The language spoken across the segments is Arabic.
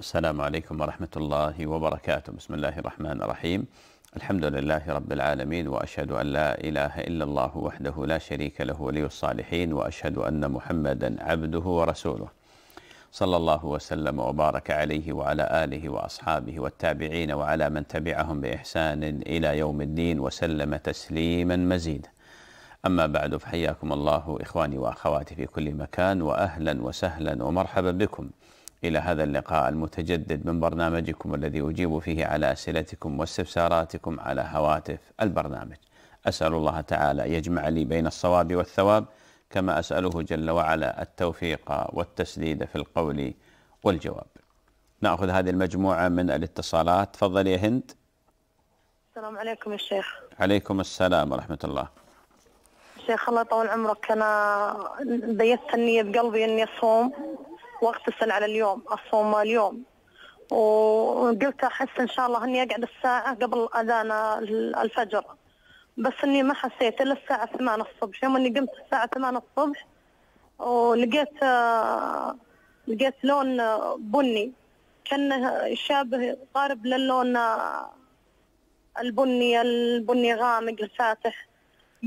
السلام عليكم ورحمة الله وبركاته بسم الله الرحمن الرحيم الحمد لله رب العالمين وأشهد أن لا إله إلا الله وحده لا شريك له ولي الصالحين وأشهد أن محمدا عبده ورسوله صلى الله وسلم وبارك عليه وعلى آله وأصحابه والتابعين وعلى من تبعهم بإحسان إلى يوم الدين وسلم تسليما مزيدا أما بعد فحياكم الله إخواني وأخواتي في كل مكان وأهلا وسهلا ومرحبا بكم إلى هذا اللقاء المتجدد من برنامجكم الذي أجيب فيه على أسئلتكم واستفساراتكم على هواتف البرنامج أسأل الله تعالى يجمع لي بين الصواب والثواب كما أسأله جل وعلا التوفيق والتسديد في القول والجواب نأخذ هذه المجموعة من الاتصالات فضل يا هند السلام عليكم يا شيخ عليكم السلام ورحمة الله شيخ الله يطول عمرك أنا بيت النية بقلبي أني أصوم واغتسل على اليوم اصوم اليوم وقلت احس ان شاء الله اني اقعد الساعه قبل اذان الفجر بس اني ما حسيت الا الساعه 8 الصبح يوم اني قمت الساعه 8 الصبح ولقيت لقيت لون بني كانه شابه قارب للون البني البني غامق الفاتح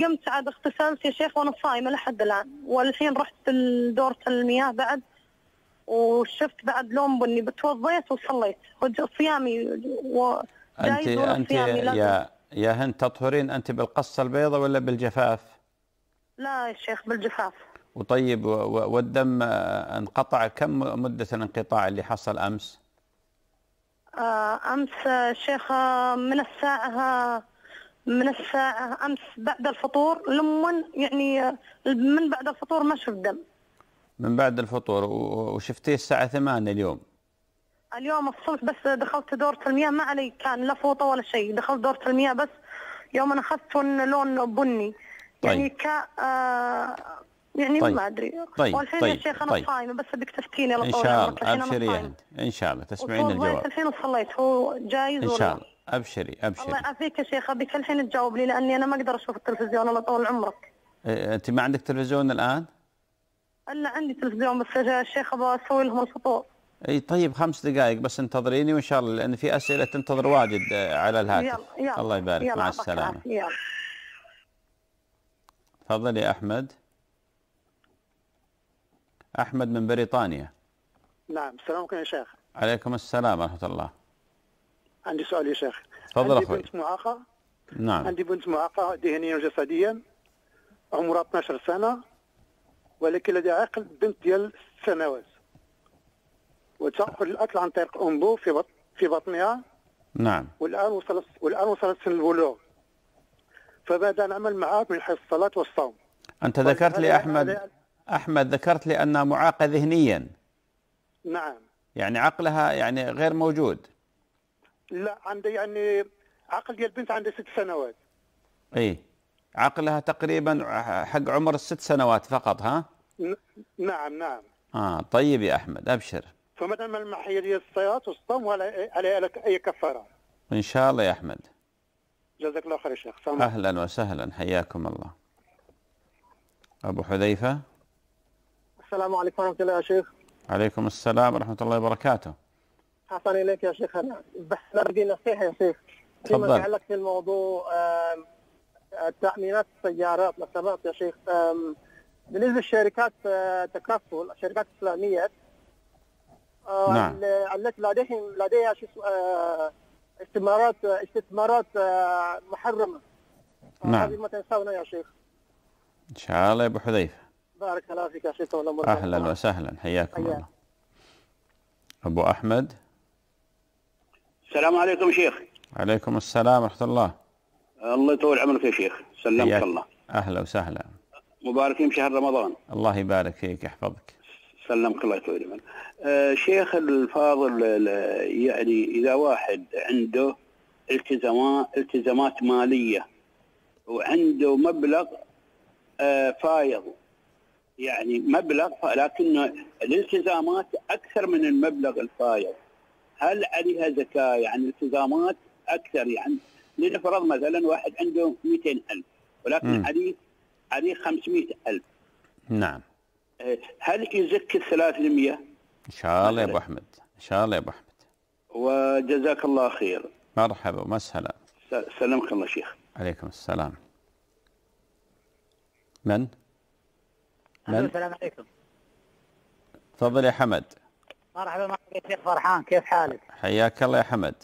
قمت عاد اغتسلت يا شيخ وانا صايمه لحد الان والحين رحت لدورة المياه بعد وشفت بعد لون بني بتوضيت وصليت صيامي و... انت انت يا يا هند تطهرين انت بالقصه البيضاء ولا بالجفاف؟ لا يا شيخ بالجفاف وطيب والدم آه، انقطع كم مده الانقطاع اللي حصل امس؟ آه، امس آه، شيخ من الساعه من الساعه امس بعد الفطور لمن يعني من بعد الفطور ما شفت دم من بعد الفطور وشفتيه الساعة 8 اليوم اليوم الصبح بس دخلت دورة المياه ما علي كان لا فوطة ولا شيء دخلت دورة المياه بس يوم أنا أخذت لون بني طيب. يعني ك يعني طيب. آه، يعني ما طيب. ادري طيب والحين طيب. يا شيخ انا طيب. صايمه بس بدك تفتيني ان شاء الله ابشري يا ان شاء الله تسمعين الجواب الحين وصليت هو جايز ان شاء الله ابشري ابشري الله يعافيك يا شيخ ابيك الحين تجاوب لي لاني انا ما اقدر اشوف التلفزيون الله طول عمرك انت ما عندك تلفزيون الان؟ الا عندي تلفزيون بس يا شيخ ابغى اسوي لهم الفطور اي طيب خمس دقائق بس انتظريني وان شاء الله لان في اسئله تنتظر واجد آه، على الهاتف يلا يلا الله يبارك يلا مع السلامه يلا تفضل يا احمد احمد من بريطانيا نعم السلام عليكم يا شيخ عليكم السلام ورحمه الله عندي سؤال يا شيخ تفضل اخوي عندي بنت معاقه نعم عندي بنت معاقه ذهنيا وجسديا عمرها 12 سنه ولكن لدي عقل بنت ديال سنوات وتاكل الاكل عن طريق امه في بطن في بطنها نعم والان وصلت والان وصلت سن البلوغ فبدا نعمل معها من حيث الصلاه والصوم انت ذكرت لي احمد احمد ذكرت لي انها معاقه ذهنيا نعم يعني عقلها يعني غير موجود لا عندي يعني عقل ديال البنت عندها ست سنوات اي عقلها تقريبا حق عمر الست سنوات فقط ها؟ نعم نعم اه طيب يا احمد ابشر فما دام المحيه ديال الصياد والصوم ولا لك اي كفاره ان شاء الله يا احمد جزاك الله خير يا شيخ اهلا وسهلا حياكم الله ابو حذيفه السلام عليكم ورحمه الله يا شيخ عليكم السلام ورحمه الله وبركاته حسن اليك يا شيخ انا بس بدي نصيحه يا شيخ فيما يتعلق في الموضوع تامينات السيارات لو سمحت يا شيخ بالنسبه للشركات أه، تكفل الشركات الاسلاميه أه، نعم التي لديهم لديها أه، استثمارات استثمارات محرمه نعم هذه ما تنساونا يا شيخ ان شاء الله يا ابو حذيفه بارك الله فيك يا شيخ اهلا وسهلا حياكم الله ابو احمد السلام عليكم شيخ عليكم السلام ورحمه الله الله يطول عمرك يا شيخ سلمك الله اهلا وسهلا مباركين بشهر رمضان الله يبارك فيك يحفظك سلمك الله يطول عمرك آه، شيخ الفاضل يعني اذا واحد عنده التزامات التزامات ماليه وعنده مبلغ آه، فايض يعني مبلغ لكن الالتزامات اكثر من المبلغ الفايض هل عليها زكاه يعني التزامات اكثر يعني لنفرض مثلا واحد عنده 200000 ولكن عليه عليه 500000 نعم إيه، هل يزكي ال 300 ان شاء الله يا ابو احمد ان شاء الله يا ابو احمد وجزاك الله خير مرحبا ومسهلا سلامك الله شيخ عليكم السلام من؟ من؟ السلام عليكم تفضل يا حمد مرحبا معك يا شيخ فرحان كيف حالك؟ حياك الله يا حمد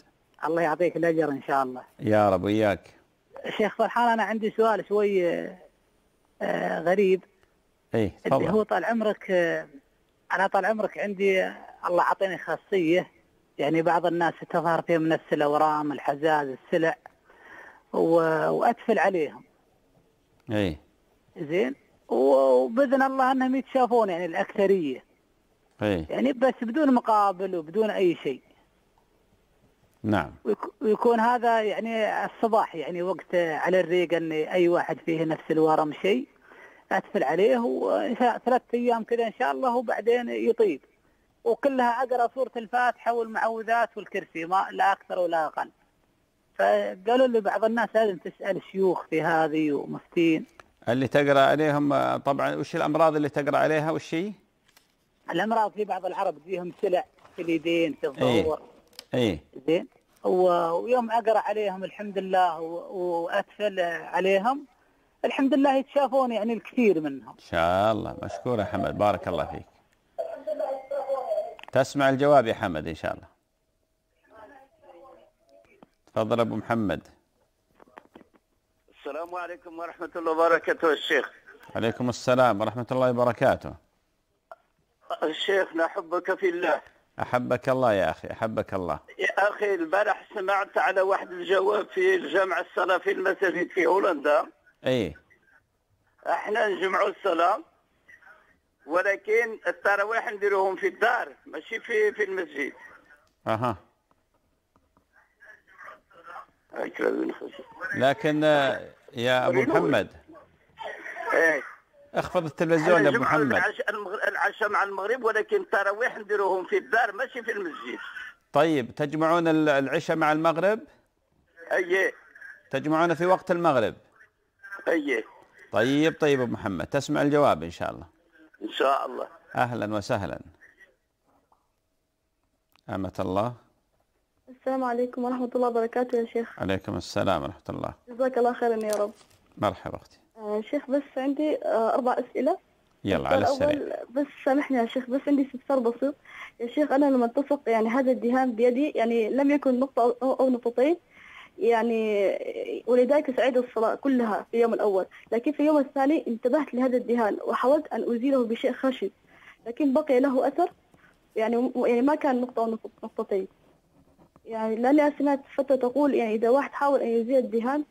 الله يعطيك الاجر ان شاء الله يا رب وياك شيخ فرحان انا عندي سؤال شوي آه، آه، غريب اي تفضل هو طال عمرك آه، انا طال عمرك عندي الله اعطيني خاصيه يعني بعض الناس تظهر فيهم نفس الاورام الحزاز السلع و... واتفل عليهم اي زين وباذن الله انهم يتشافون يعني الاكثريه اي يعني بس بدون مقابل وبدون اي شيء نعم ويكون هذا يعني الصباح يعني وقت على الريق ان اي واحد فيه نفس الورم شيء اتفل عليه وثلاث ثلاث ايام كذا ان شاء الله وبعدين يطيب وكلها اقرا سوره الفاتحه والمعوذات والكرسي ما لا اكثر ولا اقل فقالوا لي بعض الناس لازم تسال شيوخ في هذه ومفتين اللي تقرا عليهم طبعا وش الامراض اللي تقرا عليها وش هي؟ الامراض في بعض العرب فيهم سلع في اليدين في الظهور إيه؟ اي زين ويوم اقرا عليهم الحمد لله واتفل عليهم الحمد لله يتشافون يعني الكثير منهم ان شاء الله مشكور يا حمد بارك الله فيك تسمع الجواب يا حمد ان شاء الله تفضل ابو محمد السلام عليكم ورحمه الله وبركاته الشيخ عليكم السلام ورحمه الله وبركاته الشيخ نحبك في الله أحبك الله يا أخي أحبك الله يا أخي البارح سمعت على واحد الجواب في الجامع في المساجد في هولندا أي احنا نجمعوا الصلاة ولكن التراويح نديروهم في الدار ماشي في في المسجد اها لكن آه، يا ابو محمد ايه اخفض التلفزيون يا ابو محمد العشاء مع المغرب ولكن التراويح نديروهم في الدار ماشي في المسجد طيب تجمعون العشاء مع المغرب اي تجمعون في وقت المغرب اي طيب طيب ابو محمد تسمع الجواب ان شاء الله ان شاء الله اهلا وسهلا امة الله السلام عليكم ورحمة الله وبركاته يا شيخ عليكم السلام ورحمة الله جزاك الله خيرا يا رب مرحبا أختي آه، شيخ بس عندي آه، أربع أسئلة يلا على السريع بس سامحني يا شيخ بس عندي استفسار بسيط يا شيخ أنا لما اتسق يعني هذا الدهان بيدي يعني لم يكن نقطة أو نقطتين يعني ولذلك سعيد الصلاة كلها في اليوم الأول لكن في اليوم الثاني انتبهت لهذا الدهان وحاولت أن أزيله بشيء خشن لكن بقي له أثر يعني يعني ما كان نقطة أو نقطتين يعني لأني سمعت فترة تقول يعني إذا واحد حاول أن يزيل الدهان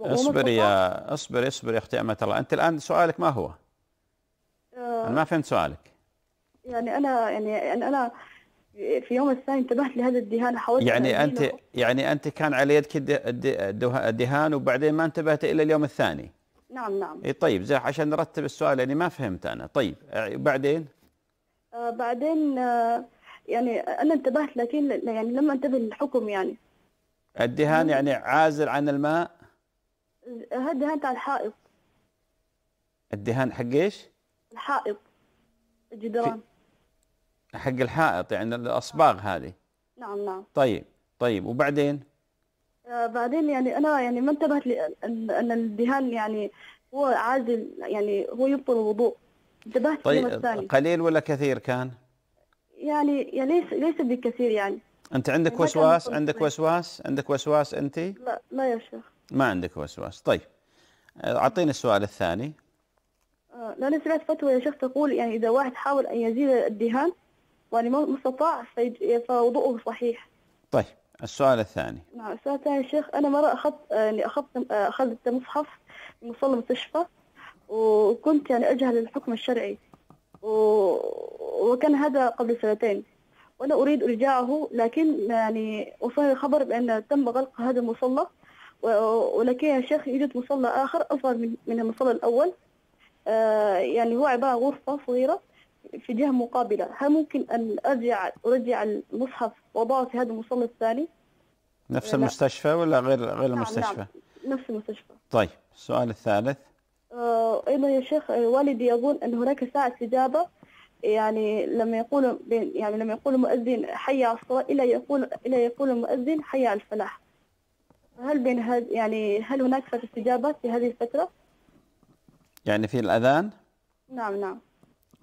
اصبر يا اصبر اصبر يا اختي امه الله انت الان سؤالك ما هو؟ آه انا ما فهمت سؤالك يعني انا يعني, يعني انا في يوم الثاني انتبهت لهذا الدهان حاولت يعني انت يعني انت كان على يدك الدهان وبعدين ما انتبهت الا اليوم الثاني نعم نعم اي طيب زي عشان نرتب السؤال يعني ما فهمت انا طيب بعدين آه بعدين آه يعني انا انتبهت لكن يعني لما انتبه للحكم يعني الدهان يعني عازل عن الماء ها تاع الحائط الدهان حق ايش؟ الحائط الجدران حق الحائط يعني الاصباغ آه. هذه نعم نعم طيب طيب وبعدين؟ آه بعدين يعني انا يعني ما انتبهت ان الدهان يعني هو عازل يعني هو يبطل الوضوء انتبهت طيب الثاني. قليل ولا كثير كان؟ يعني يعني ليس ليس بكثير يعني انت عندك وسواس عندك وسواس عندك وسواس انت؟ لا لا يا شيخ ما عندك وسواس طيب آه، أعطيني السؤال الثاني آه، لأنا سمعت فتوى يا شيخ تقول يعني إذا واحد حاول أن يزيل الدهان وأن ما استطاع فوضوءه صحيح طيب السؤال الثاني نعم السؤال الثاني يا شيخ أنا مرة أخذت آه، يعني أخذت أخذت مصحف من مصلى مستشفى وكنت يعني أجهل الحكم الشرعي وكان هذا قبل سنتين وأنا أريد إرجاعه لكن يعني وصلني الخبر بأن تم غلق هذا المصلى ولكن يا شيخ يوجد مصلى آخر أصغر من المصلى الأول آه، يعني هو عبارة غرفة صغيرة في جهة مقابلة هل ممكن أن أرجع أرجع المصحف وأضعه في هذا المصلى الثاني؟ نفس آه، لا. المستشفى ولا غير غير نعم المستشفى؟ نعم نفس المستشفى طيب السؤال الثالث آه، أيضا يا شيخ والدي يظن أن هناك ساعة استجابة يعني لما يقول يعني لما يقول المؤذن حي على الصلاة إلى يقول إلى يقول المؤذن حي على الفلاح هل بين هذ يعني هل هناك فترة استجابة في هذه الفترة؟ يعني في الأذان؟ نعم نعم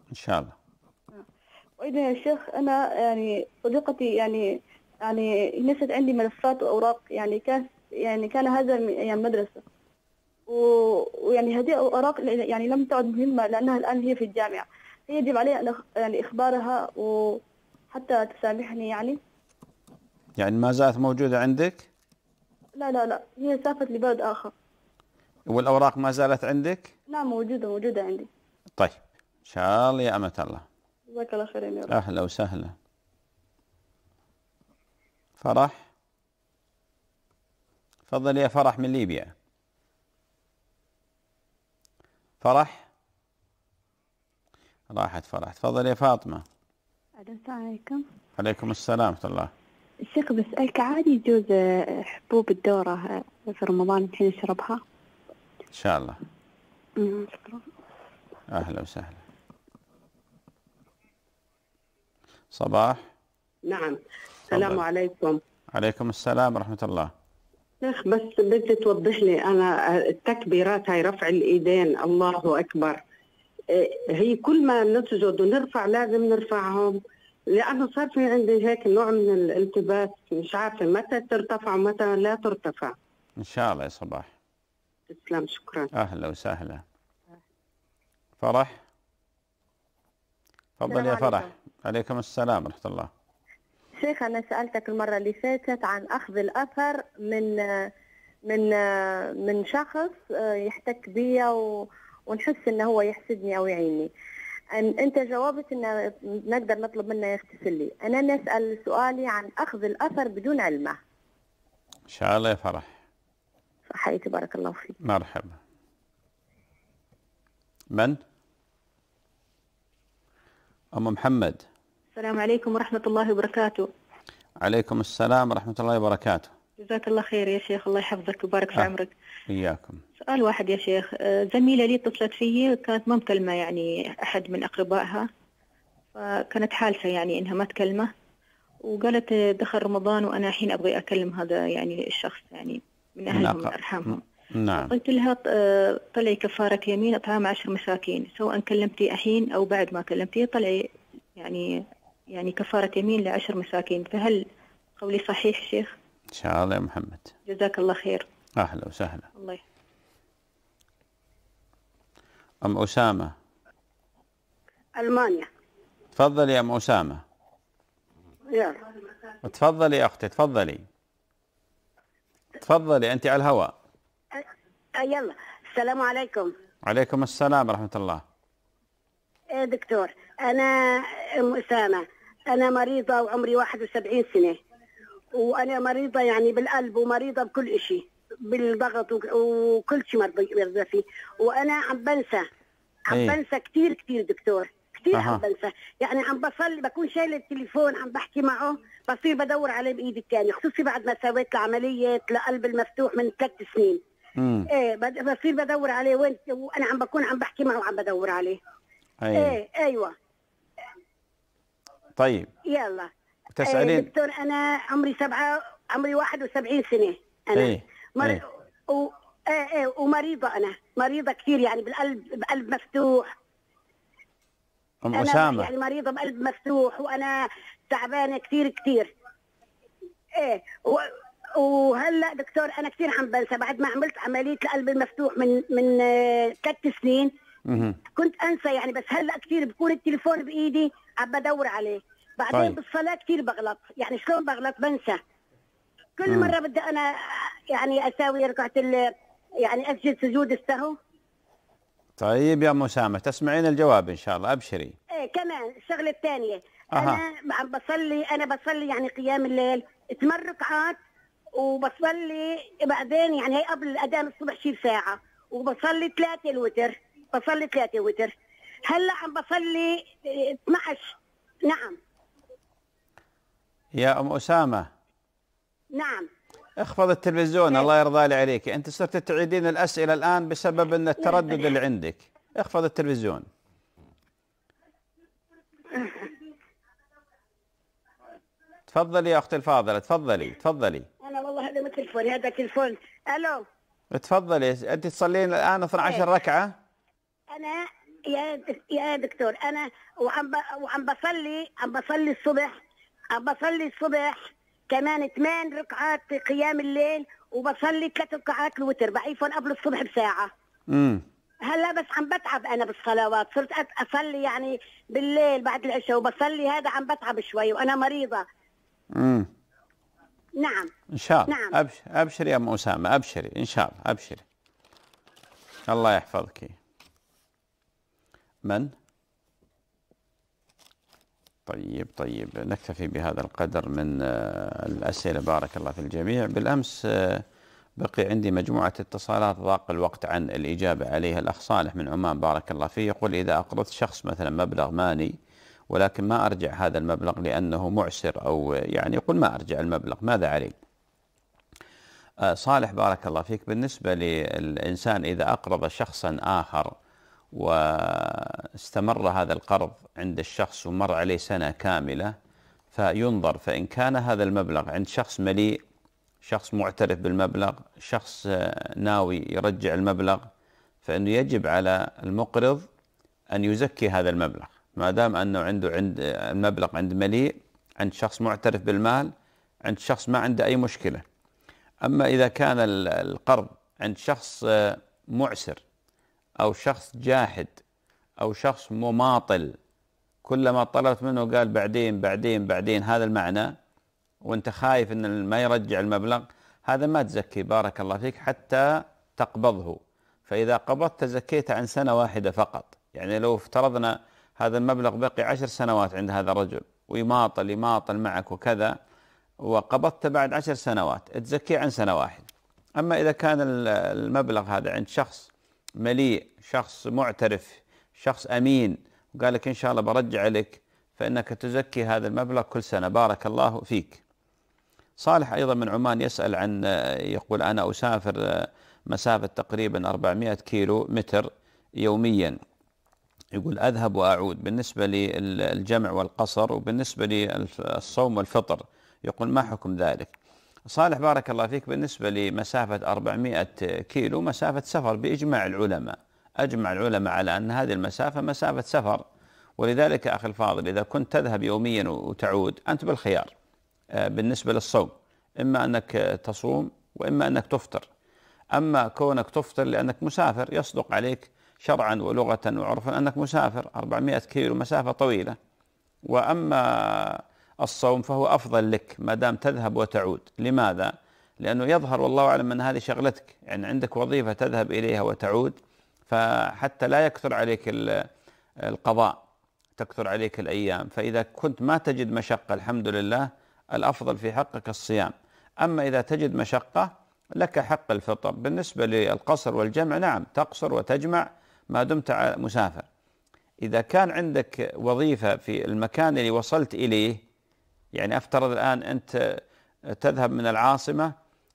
إن شاء الله نعم. وإذا يا شيخ أنا يعني صديقتي يعني يعني نسيت عندي ملفات وأوراق يعني كان يعني كان هذا يعني مدرسة ويعني هذه الأوراق يعني لم تعد مهمة لأنها الآن هي في الجامعة هي يجب علي أن يعني إخبارها وحتى تسامحني يعني يعني ما زالت موجودة عندك؟ لا لا لا هي سافرت لبلد آخر والأوراق ما زالت عندك؟ لا موجودة موجودة عندي طيب إن شاء الله يا أمة الله جزاك الله خير يا رب أهلا وسهلا فرح تفضل يا فرح من ليبيا فرح راحت فرح تفضل يا فاطمة السلام عليكم وعليكم السلام ورحمة الله شيخ بسألك عادي يجوز آه، حبوب الدورة آه، في رمضان الحين نشربها؟ إن شاء الله. شكرا. أهلا وسهلا. صباح. نعم. السلام عليكم. عليكم السلام ورحمة الله. شيخ بس بدي توضح لي انا آه، التكبيرات هاي رفع الايدين الله اكبر هي كل ما نسجد ونرفع لازم نرفعهم لانه صار في عندي هيك نوع من الالتباس مش عارفه متى ترتفع ومتى لا ترتفع ان شاء الله يا صباح تسلم شكرا اهلا وسهلا فرح تفضل يا فرح عليكم. عليكم السلام ورحمه الله شيخ انا سالتك المره اللي فاتت عن اخذ الاثر من من من شخص يحتك بي ونحس انه هو يحسدني او يعيني أن انت جاوبت ان نقدر نطلب منه يغتسل لي انا نسال سؤالي عن اخذ الاثر بدون علمه ان شاء الله يا فرح حياتي بارك الله فيك مرحبا من ام محمد السلام عليكم ورحمه الله وبركاته عليكم السلام ورحمه الله وبركاته جزاك الله خير يا شيخ الله يحفظك ويبارك في آه. عمرك اياكم سؤال واحد يا شيخ آه، زميلة لي اتصلت فيي كانت ما مكلمة يعني أحد من أقربائها فكانت حالفة يعني إنها ما تكلمه وقالت دخل رمضان وأنا الحين أبغي أكلم هذا يعني الشخص يعني من أهلهم من أرحامهم نعم, نعم. قلت لها آه، طلعي كفارة يمين إطعام عشر مساكين سواء كلمتي الحين أو بعد ما كلمتي طلعي يعني يعني كفارة يمين لعشر مساكين فهل قولي صحيح شيخ؟ إن شاء الله يا محمد جزاك الله خير أهلا وسهلا الله يحفظك أم أسامة ألمانيا تفضلي أم أسامة يلا تفضلي أختي تفضلي تفضلي أنت على الهواء يلا السلام عليكم عليكم السلام ورحمة الله إيه دكتور أنا أم أسامة أنا مريضة وعمري 71 سنة وأنا مريضة يعني بالقلب ومريضة بكل شيء بالضغط وكل شيء مرضى فيه وانا عم بنسى عم ايه؟ بنسى كثير كثير دكتور كثير عم بنسى يعني عم بصل بكون شايله التليفون عم بحكي معه بصير بدور عليه بايدي الثانيه خصوصي بعد ما سويت العمليه لقلب المفتوح من ثلاث سنين مم. ايه بصير بدور عليه وين وانا عم بكون عم بحكي معه عم بدور عليه أيه. ايه ايوه طيب يلا تسألين إيه، دكتور انا عمري سبعة عمري 71 سنه انا ايه مر... إيه. و... ايه ايه ومريضه انا مريضه كثير يعني بالقلب بقلب مفتوح ام اسامه يعني مريضه بقلب مفتوح وانا تعبانه كثير كثير ايه و... وهلا دكتور انا كثير عم بنسى بعد ما عملت عمليه القلب المفتوح من من آه، ثلاث سنين كنت انسى يعني بس هلا كثير بكون التليفون بايدي عم بدور عليه بعدين طيب. بالصلاه كثير بغلط يعني شلون بغلط بنسى كل آه. مره بدي انا يعني اساوي ركعه يعني اسجد سجود السهو طيب يا ام اسامه تسمعين الجواب ان شاء الله ابشري ايه كمان الشغله الثانيه انا عم بصلي انا بصلي يعني قيام الليل ثمان ركعات وبصلي بعدين يعني هي قبل اذان الصبح شي ساعه وبصلي ثلاثه الوتر بصلي ثلاثه وتر هلا عم بصلي 12 نعم يا ام اسامه نعم اخفض التلفزيون إيه. الله يرضى لي عليك انت صرت تعيدين الاسئله الان بسبب ان التردد اللي عندك اخفض التلفزيون تفضلي يا اختي الفاضله تفضلي تفضلي انا والله هذا مو تلفون هذا تلفون الو تفضلي انت تصلين الان 12 إيه. ركعه انا يا يا دكتور انا وعم وعم بصلي عم بصلي الصبح عم بصلي الصبح كمان ثمان ركعات قيام الليل وبصلي ثلاث ركعات الوتر بعيفهم قبل الصبح بساعه امم هلا بس عم بتعب انا بالصلوات صرت اصلي يعني بالليل بعد العشاء وبصلي هذا عم بتعب شوي وانا مريضه امم نعم ان شاء الله نعم. أبشر, ابشر يا ام اسامه ابشري ان شاء الله ابشري الله يحفظك من طيب طيب نكتفي بهذا القدر من آه، الأسئلة بارك الله في الجميع بالأمس آه، بقي عندي مجموعة اتصالات ضاق الوقت عن الإجابة عليها الأخ صالح من عمان بارك الله فيه يقول إذا أقرضت شخص مثلا مبلغ مالي ولكن ما أرجع هذا المبلغ لأنه معسر أو يعني يقول ما أرجع المبلغ ماذا علي آه، صالح بارك الله فيك بالنسبة للإنسان إذا أقرض شخصا آخر واستمر هذا القرض عند الشخص ومر عليه سنة كاملة فينظر فإن كان هذا المبلغ عند شخص مليء شخص معترف بالمبلغ شخص ناوي يرجع المبلغ فإنه يجب على المقرض أن يزكي هذا المبلغ ما دام أنه عنده عند المبلغ عند مليء عند شخص معترف بالمال عند شخص ما عنده أي مشكلة أما إذا كان القرض عند شخص آه، معسر أو شخص جاحد أو شخص مماطل كلما طلبت منه قال بعدين بعدين بعدين هذا المعنى وانت خايف ان ما يرجع المبلغ هذا ما تزكي بارك الله فيك حتى تقبضه فاذا قبضت تزكيت عن سنه واحده فقط يعني لو افترضنا هذا المبلغ بقي عشر سنوات عند هذا الرجل ويماطل يماطل معك وكذا وقبضت بعد عشر سنوات تزكي عن سنه واحده اما اذا كان المبلغ هذا عند شخص مليء شخص معترف شخص أمين وقال لك إن شاء الله برجع لك فإنك تزكي هذا المبلغ كل سنة بارك الله فيك صالح أيضا من عمان يسأل عن يقول أنا أسافر آه، مسافة تقريبا 400 كيلو متر يوميا يقول أذهب وأعود بالنسبة للجمع والقصر وبالنسبة للصوم والفطر يقول ما حكم ذلك صالح بارك الله فيك بالنسبة لمسافة 400 كيلو مسافة سفر بإجماع العلماء أجمع العلماء على أن هذه المسافة مسافة سفر ولذلك أخي الفاضل إذا كنت تذهب يوميا وتعود أنت بالخيار آه، بالنسبة للصوم إما أنك تصوم وإما أنك تفطر أما كونك تفطر لأنك مسافر يصدق عليك شرعا ولغة وعرفا أنك مسافر 400 كيلو مسافة طويلة وأما الصوم فهو أفضل لك ما دام تذهب وتعود لماذا؟ لأنه يظهر والله أعلم أن هذه شغلتك يعني عندك وظيفة تذهب إليها وتعود فحتى لا يكثر عليك القضاء تكثر عليك الأيام فإذا كنت ما تجد مشقة الحمد لله الأفضل في حقك الصيام أما إذا تجد مشقة لك حق الفطر بالنسبة للقصر والجمع نعم تقصر وتجمع ما دمت مسافر إذا كان عندك وظيفة في المكان اللي وصلت إليه يعني افترض الان انت تذهب من العاصمه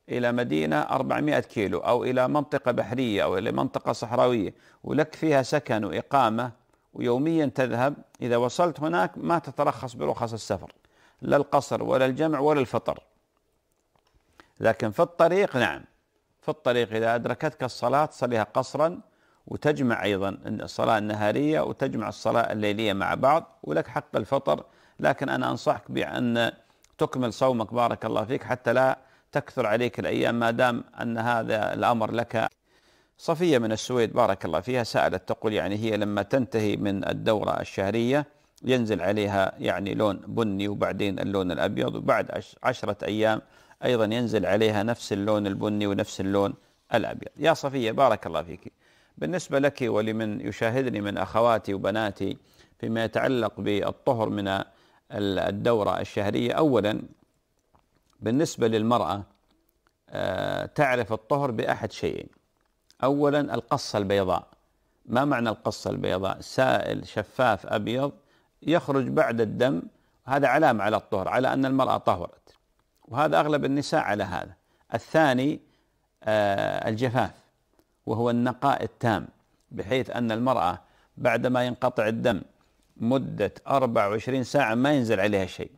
الى مدينه 400 كيلو او الى منطقه بحريه او الى منطقه صحراويه ولك فيها سكن واقامه ويوميا تذهب اذا وصلت هناك ما تترخص برخص السفر لا القصر ولا الجمع ولا الفطر لكن في الطريق نعم في الطريق اذا ادركتك الصلاه تصليها قصرا وتجمع ايضا الصلاه النهاريه وتجمع الصلاه الليليه مع بعض ولك حق الفطر لكن أنا أنصحك بأن تكمل صومك بارك الله فيك حتى لا تكثر عليك الأيام ما دام أن هذا الأمر لك صفية من السويد بارك الله فيها سألت تقول يعني هي لما تنتهي من الدورة الشهرية ينزل عليها يعني لون بني وبعدين اللون الأبيض وبعد عشرة أيام أيضا ينزل عليها نفس اللون البني ونفس اللون الأبيض يا صفية بارك الله فيك بالنسبة لك ولمن يشاهدني من أخواتي وبناتي فيما يتعلق بالطهر من الدورة الشهرية أولا بالنسبة للمرأة آه، تعرف الطهر بأحد شيئين أولا القصة البيضاء ما معنى القصة البيضاء سائل شفاف أبيض يخرج بعد الدم هذا علامة على الطهر على أن المرأة طهرت وهذا أغلب النساء على هذا الثاني آه، الجفاف وهو النقاء التام بحيث أن المرأة بعدما ينقطع الدم مدة 24 ساعة ما ينزل عليها شيء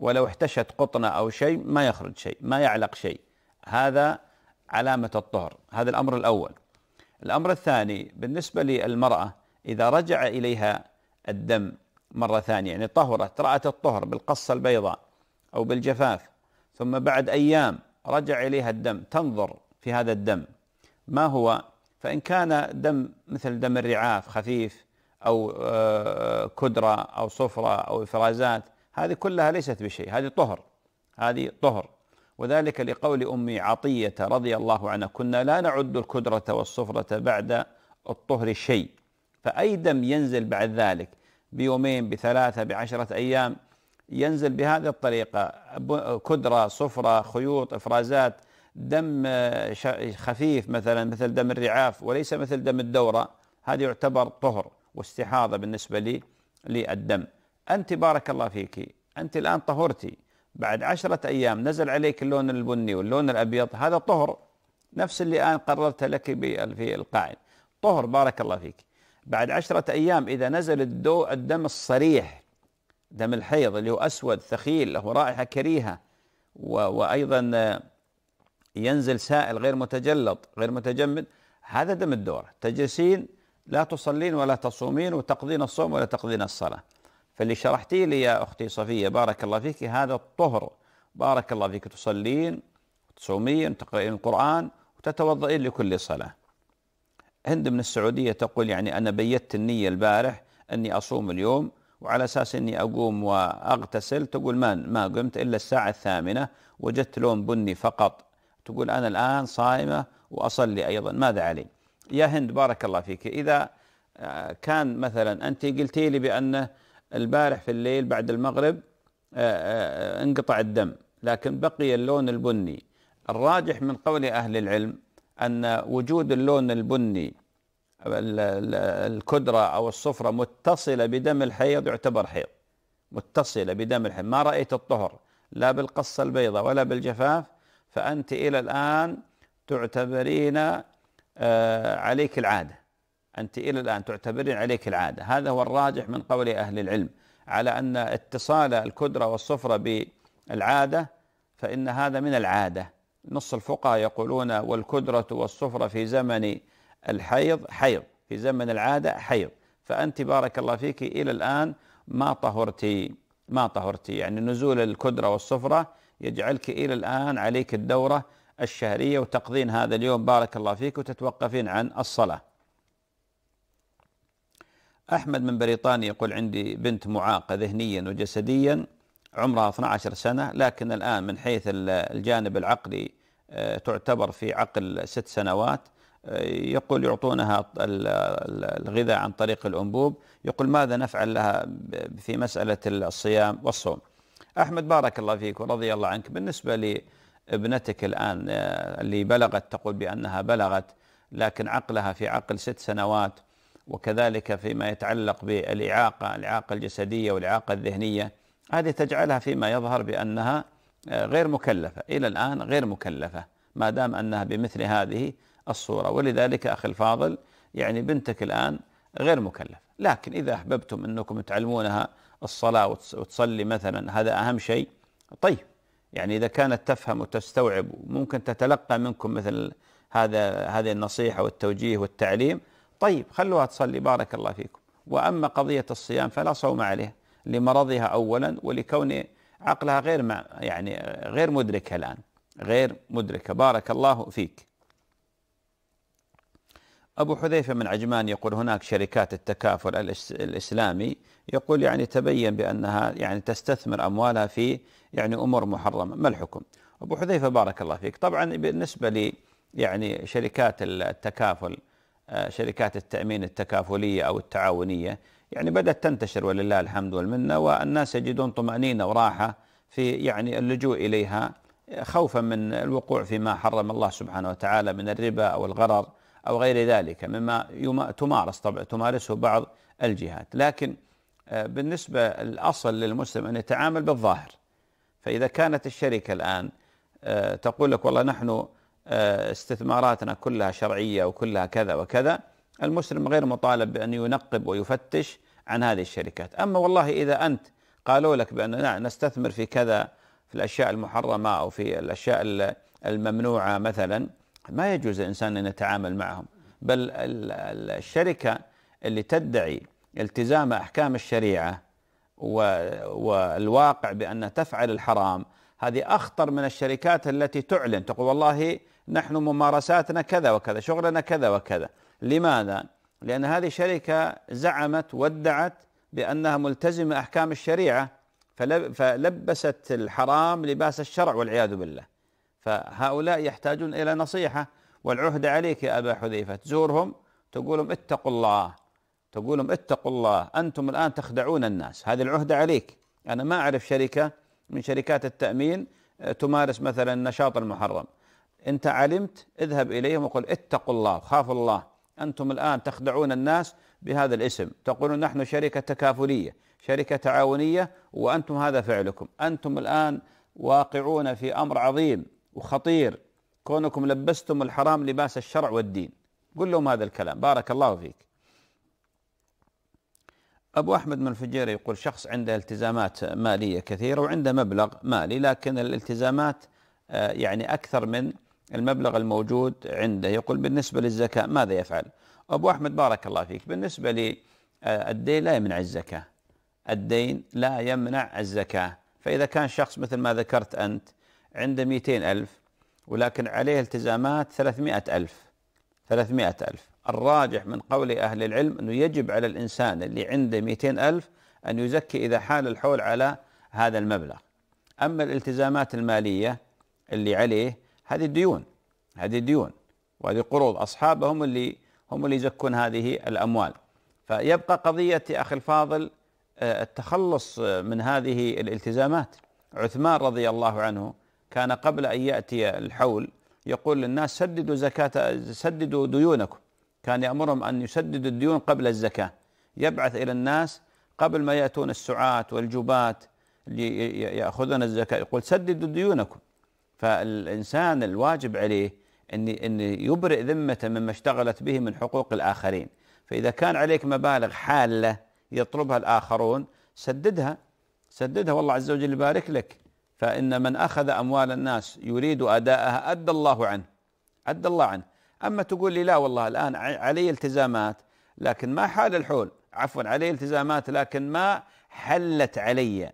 ولو احتشت قطنة أو شيء ما يخرج شيء ما يعلق شيء هذا علامة الطهر هذا الأمر الأول الأمر الثاني بالنسبة للمرأة إذا رجع إليها الدم مرة ثانية يعني طهرت رأت الطهر بالقصة البيضاء أو بالجفاف ثم بعد أيام رجع إليها الدم تنظر في هذا الدم ما هو فإن كان دم مثل دم الرعاف خفيف أو آه، كدرة أو صفرة أو إفرازات هذه كلها ليست بشيء هذه طهر هذه طهر وذلك لقول أم عطية رضي الله عنها كنا لا نعد الكدرة والصفرة بعد الطهر شيء فأي دم ينزل بعد ذلك بيومين بثلاثة بعشرة أيام ينزل بهذه الطريقة كدرة صفرة خيوط إفرازات دم آه، خفيف مثلا مثل دم الرعاف وليس مثل دم الدورة هذا يعتبر طهر واستحاضة بالنسبة لي للدم أنت بارك الله فيك أنت الآن طهرتي بعد عشرة أيام نزل عليك اللون البني واللون الأبيض هذا طهر نفس اللي الآن قررته لك في القاعد طهر بارك الله فيك بعد عشرة أيام إذا نزل الدو الدم الصريح دم الحيض اللي هو أسود ثخيل له رائحة كريهة وأيضا ينزل سائل غير متجلط غير متجمد هذا دم الدورة تجلسين لا تصلين ولا تصومين وتقضين الصوم ولا تقضين الصلاة فاللي شرحتي لي يا أختي صفية بارك الله فيك هذا الطهر بارك الله فيك تصلين تصومين وتقرأين القرآن وتتوضئين لكل صلاة هند من السعودية تقول يعني أنا بيت النية البارح أني أصوم اليوم وعلى أساس أني أقوم وأغتسل تقول ما ما قمت إلا الساعة الثامنة وجدت لون بني فقط تقول أنا الآن صائمة وأصلي أيضا ماذا علي؟ يا هند بارك الله فيك إذا آه، كان مثلا أنت قلتي لي بأن البارح في الليل بعد المغرب آه، آه، انقطع الدم لكن بقي اللون البني الراجح من قول أهل العلم أن وجود اللون البني الكدرة أو الصفرة متصلة بدم الحيض يعتبر حيض متصلة بدم الحيض ما رأيت الطهر لا بالقصة البيضاء ولا بالجفاف فأنت إلى الآن تعتبرين آه، عليك العادة أنت إلى الآن تعتبرين عليك العادة هذا هو الراجح من قول أهل العلم على أن اتصال الكدرة والصفرة بالعادة فإن هذا من العادة نص الفقهاء يقولون والكدرة والصفرة في زمن الحيض حيض في زمن العادة حيض فأنت بارك الله فيك إلى الآن ما طهرتي ما طهرتي يعني نزول الكدرة والصفرة يجعلك إلى الآن عليك الدورة الشهرية وتقضين هذا اليوم بارك الله فيك وتتوقفين عن الصلاة أحمد من بريطانيا يقول عندي بنت معاقة ذهنيا وجسديا عمرها 12 سنة لكن الآن من حيث الجانب العقلي آه، تعتبر في عقل ست سنوات آه، يقول يعطونها الغذاء عن طريق الأنبوب يقول ماذا نفعل لها في مسألة الصيام والصوم أحمد بارك الله فيك ورضي الله عنك بالنسبة لي ابنتك الآن آه، اللي بلغت تقول بأنها بلغت لكن عقلها في عقل ست سنوات وكذلك فيما يتعلق بالإعاقة الإعاقة الجسدية والإعاقة الذهنية هذه تجعلها فيما يظهر بأنها آه، غير مكلفة إلى الآن غير مكلفة ما دام أنها بمثل هذه الصورة ولذلك أخي الفاضل يعني بنتك الآن غير مكلفة لكن إذا أحببتم أنكم تعلمونها الصلاة وتصلي مثلا هذا أهم شيء طيب يعني إذا كانت تفهم وتستوعب ممكن تتلقى منكم مثل هذا هذه النصيحة والتوجيه والتعليم طيب خلوها تصلي بارك الله فيكم وأما قضية الصيام فلا صوم عليه لمرضها أولا ولكون عقلها غير ما يعني غير مدركه الآن غير مدركة بارك الله فيك أبو حذيفة من عجمان يقول هناك شركات التكافل الإسلامي يقول يعني تبين بأنها يعني تستثمر أموالها في يعني امور محرمه ما الحكم؟ ابو حذيفه بارك الله فيك طبعا بالنسبه ل يعني شركات التكافل آه، شركات التامين التكافليه او التعاونيه يعني بدات تنتشر ولله الحمد والمنه والناس يجدون طمانينه وراحه في يعني اللجوء اليها خوفا من الوقوع فيما حرم الله سبحانه وتعالى من الربا او الغرر او غير ذلك مما تمارس طبعا تمارسه بعض الجهات لكن آه، بالنسبه الاصل للمسلم ان يتعامل بالظاهر فإذا كانت الشركة الآن آه، تقول لك والله نحن آه، استثماراتنا كلها شرعية وكلها كذا وكذا المسلم غير مطالب بأن ينقب ويفتش عن هذه الشركات أما والله إذا أنت قالوا لك بأننا نستثمر في كذا في الأشياء المحرمة أو في الأشياء الممنوعة مثلا ما يجوز الإنسان أن يتعامل معهم بل الشركة اللي تدعي التزام أحكام الشريعة والواقع بأن تفعل الحرام هذه أخطر من الشركات التي تعلن تقول والله نحن ممارساتنا كذا وكذا شغلنا كذا وكذا لماذا؟ لأن هذه شركة زعمت وادعت بأنها ملتزمة أحكام الشريعة فلبست الحرام لباس الشرع والعياذ بالله فهؤلاء يحتاجون إلى نصيحة والعهد عليك يا أبا حذيفة تزورهم تقول لهم اتقوا الله تقول لهم اتقوا الله انتم الان تخدعون الناس هذه العهده عليك انا ما اعرف شركه من شركات التامين آه، تمارس مثلا النشاط المحرم انت علمت اذهب اليهم وقل اتقوا الله خافوا الله انتم الان تخدعون الناس بهذا الاسم تقولون نحن شركه تكافليه شركه تعاونيه وانتم هذا فعلكم انتم الان واقعون في امر عظيم وخطير كونكم لبستم الحرام لباس الشرع والدين قل لهم هذا الكلام بارك الله فيك أبو أحمد من الفجيري يقول شخص عنده التزامات مالية كثيرة وعنده مبلغ مالي لكن الالتزامات آه، يعني أكثر من المبلغ الموجود عنده يقول بالنسبة للزكاة ماذا يفعل أبو أحمد بارك الله فيك بالنسبة للدين آه، لا يمنع الزكاة الدين لا يمنع الزكاة فإذا كان شخص مثل ما ذكرت أنت عنده 200 ألف ولكن عليه التزامات 300 ألف 300 ألف الراجح من قول أهل العلم أنه يجب على الإنسان اللي عنده 200 ألف أن يزكي إذا حال الحول على هذا المبلغ أما الالتزامات المالية اللي عليه هذه الديون هذه الديون وهذه قروض أصحابها هم اللي هم اللي يزكون هذه الأموال فيبقى قضية يا أخي الفاضل آه، التخلص من هذه الالتزامات عثمان رضي الله عنه كان قبل أن يأتي الحول يقول للناس سددوا زكاة سددوا ديونكم كان يأمرهم أن يسددوا الديون قبل الزكاة يبعث إلى الناس قبل ما يأتون السعاة والجبات يأخذون الزكاة يقول سددوا ديونكم فالإنسان الواجب عليه أن أن يبرئ ذمته مما اشتغلت به من حقوق الآخرين فإذا كان عليك مبالغ حالة يطلبها الآخرون سددها سددها والله عز وجل يبارك لك فإن من أخذ أموال الناس يريد أداءها أدى الله عنه أدى الله عنه أما تقول لي لا والله الآن علي التزامات لكن ما حال الحول عفوا علي التزامات لكن ما حلت علي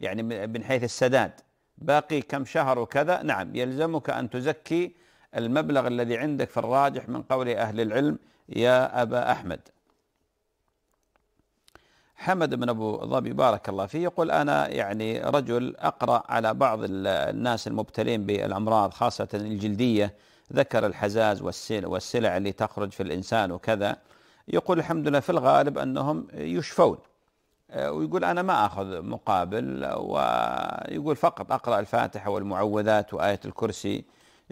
يعني من حيث السداد باقي كم شهر وكذا نعم يلزمك أن تزكي المبلغ الذي عندك في الراجح من قول أهل العلم يا أبا أحمد حمد بن أبو ظبي بارك الله فيه يقول أنا يعني رجل أقرأ على بعض الناس المبتلين بالأمراض خاصة الجلدية ذكر الحزاز والسلع, والسلع اللي تخرج في الإنسان وكذا يقول الحمد لله في الغالب أنهم يشفون آه، ويقول أنا ما أخذ مقابل ويقول فقط أقرأ الفاتحة والمعوذات وآية الكرسي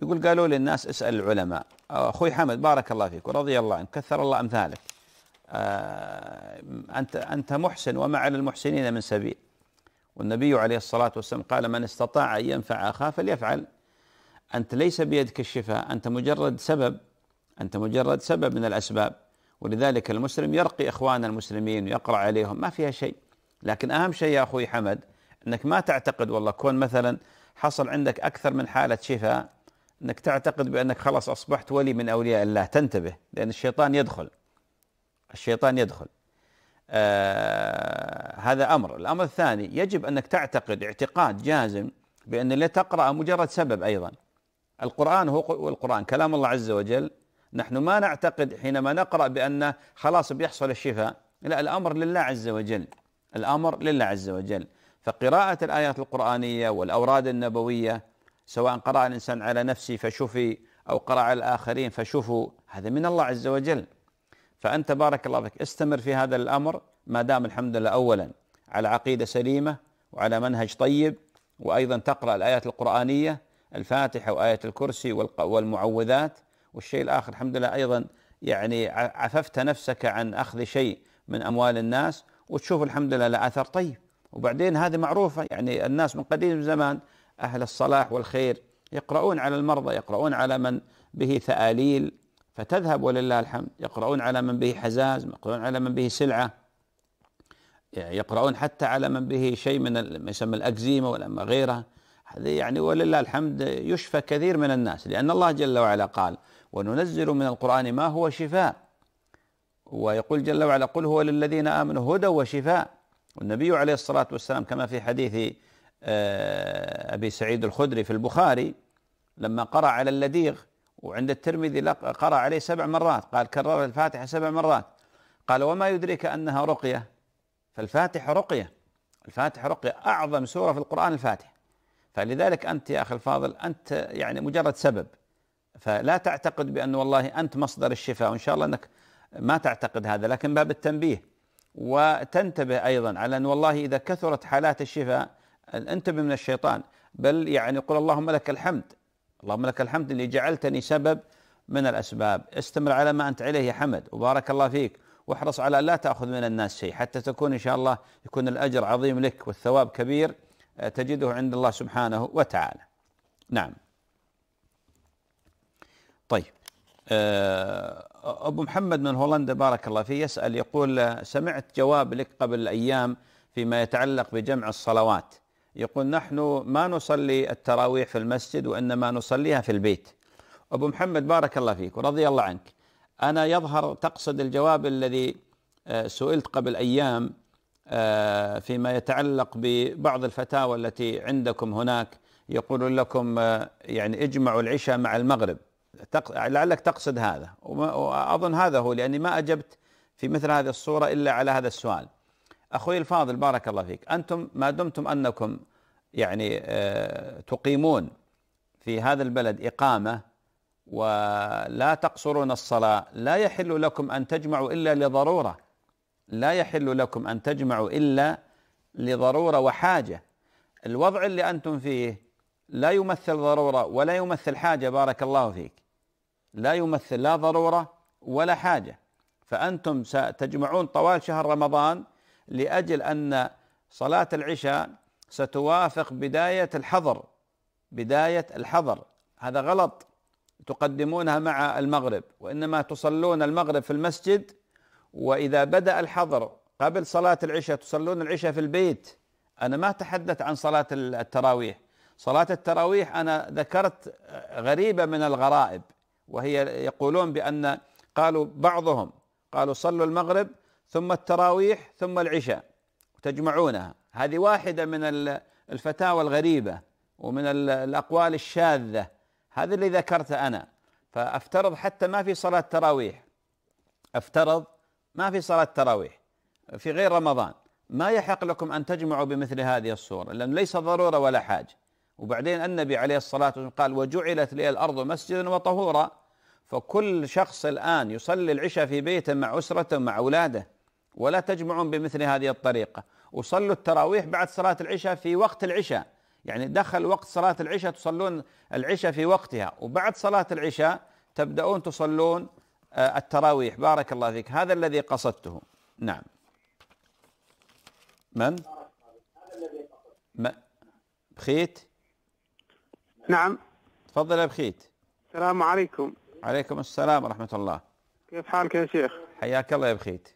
يقول قالوا للناس اسأل العلماء آه، أخوي حمد بارك الله فيك ورضي الله عنك كثر الله أمثالك آه، أنت أنت محسن وما على المحسنين من سبيل والنبي عليه الصلاة والسلام قال من استطاع أن ينفع أخاه فليفعل أنت ليس بيدك الشفاء أنت مجرد سبب أنت مجرد سبب من الأسباب ولذلك المسلم يرقي اخوان المسلمين ويقرأ عليهم ما فيها شيء لكن أهم شيء يا أخوي حمد أنك ما تعتقد والله كون مثلا حصل عندك أكثر من حالة شفاء أنك تعتقد بأنك خلاص أصبحت ولي من أولياء الله تنتبه لأن الشيطان يدخل الشيطان يدخل آه هذا أمر الأمر الثاني يجب أنك تعتقد اعتقاد جازم بأن اللي تقرأ مجرد سبب أيضا القرآن هو القرآن كلام الله عز وجل نحن ما نعتقد حينما نقرأ بأنه خلاص بيحصل الشفاء لا الأمر لله عز وجل الأمر لله عز وجل فقراءة الآيات القرآنية والأوراد النبوية سواء قرأ الإنسان على نفسه فشفي أو قرأ على الآخرين فشفوا هذا من الله عز وجل فأنت بارك الله فيك استمر في هذا الأمر ما دام الحمد لله أولا على عقيدة سليمة وعلى منهج طيب وأيضا تقرأ الآيات القرآنية الفاتحة وآية الكرسي والمعوذات والشيء الآخر الحمد لله أيضا يعني عففت نفسك عن أخذ شيء من أموال الناس وتشوف الحمد لله لأثر أثر طيب وبعدين هذه معروفة يعني الناس من قديم الزمان أهل الصلاح والخير يقرؤون على المرضى يقرؤون على من به ثآليل فتذهب ولله الحمد يقرؤون على من به حزاز يقرؤون على من به سلعة يقرؤون حتى على من به شيء من ما يسمى الأكزيما غيرها هذا يعني ولله الحمد يشفى كثير من الناس لأن الله جل وعلا قال وننزل من القرآن ما هو شفاء ويقول جل وعلا قل هو للذين آمنوا هدى وشفاء والنبي عليه الصلاة والسلام كما في حديث آه، أبي سعيد الخدري في البخاري لما قرأ على اللديغ وعند الترمذي قرأ عليه سبع مرات قال كرر الفاتحة سبع مرات قال وما يدريك أنها رقية فالفاتحة رقية الفاتحة رقية أعظم سورة في القرآن الفاتحة فلذلك أنت يا أخي الفاضل أنت يعني مجرد سبب فلا تعتقد بأن والله أنت مصدر الشفاء وإن شاء الله أنك ما تعتقد هذا لكن باب التنبيه وتنتبه أيضا على أن والله إذا كثرت حالات الشفاء انتبه من الشيطان بل يعني قل اللهم لك الحمد اللهم لك الحمد اللي جعلتني سبب من الأسباب استمر على ما أنت عليه يا حمد وبارك الله فيك واحرص على لا تأخذ من الناس شيء حتى تكون إن شاء الله يكون الأجر عظيم لك والثواب كبير تجده عند الله سبحانه وتعالى نعم طيب آه، أبو محمد من هولندا بارك الله فيه يسأل يقول سمعت جواب لك قبل أيام فيما يتعلق بجمع الصلوات يقول نحن ما نصلي التراويح في المسجد وإنما نصليها في البيت أبو محمد بارك الله فيك ورضي الله عنك أنا يظهر تقصد الجواب الذي آه، سئلت قبل أيام آه، فيما يتعلق ببعض الفتاوى التي عندكم هناك يقول لكم آه، يعني اجمعوا العشاء مع المغرب لعلك تقصد هذا وأظن هذا هو لأني ما أجبت في مثل هذه الصورة إلا على هذا السؤال أخوي الفاضل بارك الله فيك أنتم ما دمتم أنكم يعني آه، تقيمون في هذا البلد إقامة ولا تقصرون الصلاة لا يحل لكم أن تجمعوا إلا لضرورة لا يحل لكم أن تجمعوا إلا لضرورة وحاجة الوضع اللي أنتم فيه لا يمثل ضرورة ولا يمثل حاجة بارك الله فيك لا يمثل لا ضرورة ولا حاجة فأنتم ستجمعون طوال شهر رمضان لأجل أن صلاة العشاء ستوافق بداية الحظر بداية الحظر هذا غلط تقدمونها مع المغرب وإنما تصلون المغرب في المسجد وإذا بدأ الحظر قبل صلاة العشاء تصلون العشاء في البيت أنا ما أتحدث عن صلاة التراويح صلاة التراويح أنا ذكرت غريبة من الغرائب وهي يقولون بأن قالوا بعضهم قالوا صلوا المغرب ثم التراويح ثم العشاء تجمعونها هذه واحدة من الفتاوى الغريبة ومن الأقوال الشاذة هذا اللي ذكرته أنا فأفترض حتى ما في صلاة تراويح أفترض ما في صلاة تراويح في غير رمضان ما يحق لكم أن تجمعوا بمثل هذه الصورة لأنه ليس ضرورة ولا حاجة وبعدين النبي عليه الصلاة والسلام قال وجعلت لي الأرض مسجدا وطهورا فكل شخص الآن يصلي العشاء في بيته مع أسرته مع أولاده ولا تجمعون بمثل هذه الطريقة وصلوا التراويح بعد صلاة العشاء في وقت العشاء يعني دخل وقت صلاة العشاء تصلون العشاء في وقتها وبعد صلاة العشاء تبدأون تصلون آه، التراويح بارك الله فيك هذا الذي قصدته نعم من بخيت نعم تفضل يا بخيت السلام عليكم عليكم السلام ورحمة الله كيف حالك يا شيخ حياك الله يا بخيت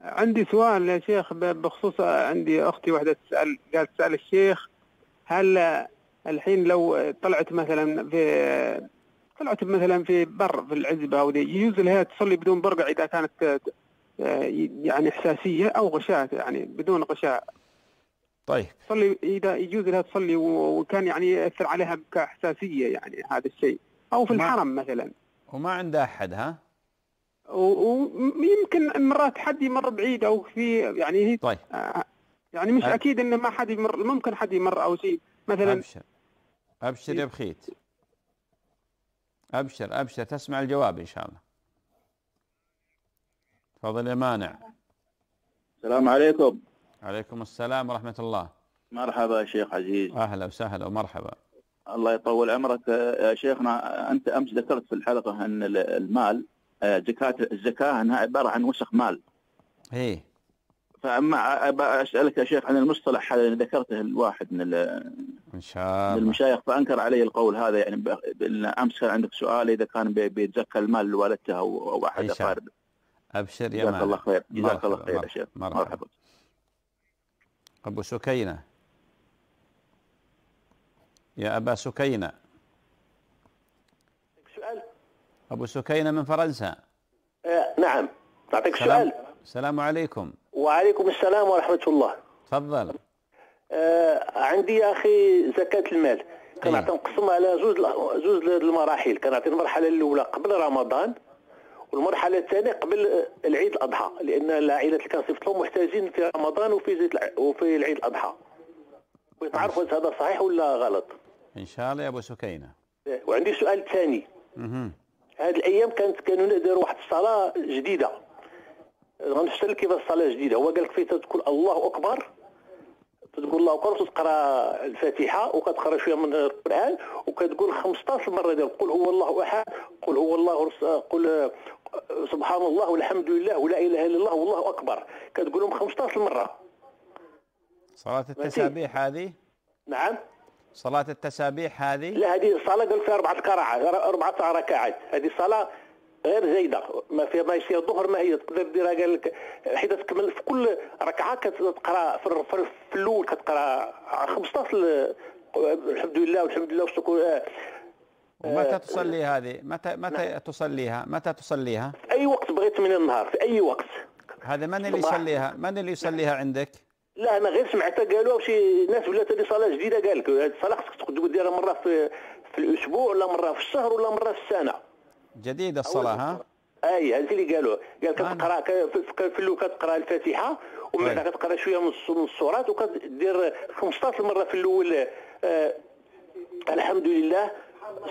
عندي سؤال يا شيخ بخصوص عندي أختي واحدة تسأل قالت تسأل الشيخ هل الحين لو طلعت مثلا في طلعت مثلا في بر في العزبه او يجوز لها تصلي بدون برقع اذا كانت آه، يعني احساسيه او غشاء يعني بدون غشاء طيب تصلي اذا يجوز لها تصلي وكان يعني ياثر عليها كاحساسيه يعني هذا الشيء او في الحرم مثلا وما عندها احد ها؟ ويمكن مرات حد يمر بعيد او في يعني هي طيب آه، يعني مش اكيد انه ما حد يمر ممكن حد يمر او شيء مثلا ابشر ابشر يا بخيت أبشر أبشر تسمع الجواب إن شاء الله فضل مانع السلام عليكم عليكم السلام ورحمة الله مرحبا يا شيخ عزيز أهلا وسهلا ومرحبا الله يطول عمرك يا آه، شيخنا أنت أمس ذكرت في الحلقة أن المال آه، زكاة الزكاة أنها عبارة عن وسخ مال إيه فاما اسالك يا شيخ عن المصطلح هذا اللي ذكرته الواحد من ان شاء الله المشايخ فانكر علي القول هذا يعني امس كان عندك سؤال اذا كان بيتزكى المال لوالدته او احد اقاربه ابشر يا مال جزاك الله خير جزاك الله خير يا شيخ مرحبا, ابو سكينه يا ابا سكينه سؤال ابو سكينه من فرنسا آه، نعم اعطيك سؤال السلام عليكم وعليكم السلام ورحمة الله تفضل آه عندي يا أخي زكاة المال كنعطي إيه. نقسم على زوج زوج المراحل كنعطي المرحلة الأولى قبل رمضان والمرحله الثانيه قبل العيد الاضحى لان العائلات اللي كنصيفط لهم محتاجين في رمضان وفي زيت وفي العيد الاضحى ويتعرفوا إذا هذا صحيح ولا غلط ان شاء الله يا ابو سكينه إيه، وعندي سؤال ثاني هذه الايام كانت كانوا نقدر واحد الصلاه جديده لك كيفاش الصلاه جديده هو قال لك فيه تقول الله اكبر تقول الله اكبر وتقرا الفاتحه وكتقرا شويه من القران وكتقول 15 مره ديال قل هو الله احد قل هو الله قل سبحان الله والحمد لله ولا اله الا الله والله اكبر كتقولهم 15 مره صلاه التسابيح هذه نعم صلاه التسابيح هذه لا هذه الصلاه قال فيها اربعه كراعات اربعه ركعات هذه الصلاه غير جيده ما فيها ما يصير الظهر ما هي تقدر ديرها قال لك حيت تكمل في كل ركعه كتقرا في الاول كتقرا 15 الحمد لله والحمد لله والشكر ومتى آه، آه، تصلي هذه؟ متى متى نعم. تصليها؟ متى تصليها؟ في اي وقت بغيت من النهار في اي وقت هذا من اللي يصليها؟ من اللي يصليها عندك؟ لا انا غير سمعتها قالوا شي ناس ولات هذه صلاه جديده قال لك هذه الصلاه خصك تقدر ديرها مره في في الاسبوع ولا مره في الشهر ولا مره في السنه جديده الصلاه ها اي هذا اللي قالوه قال كتقرا في الاول كتقرا الفاتحه ومن بعد كتقرا شويه من السورات وكدير 15 مره في الاول آه الحمد لله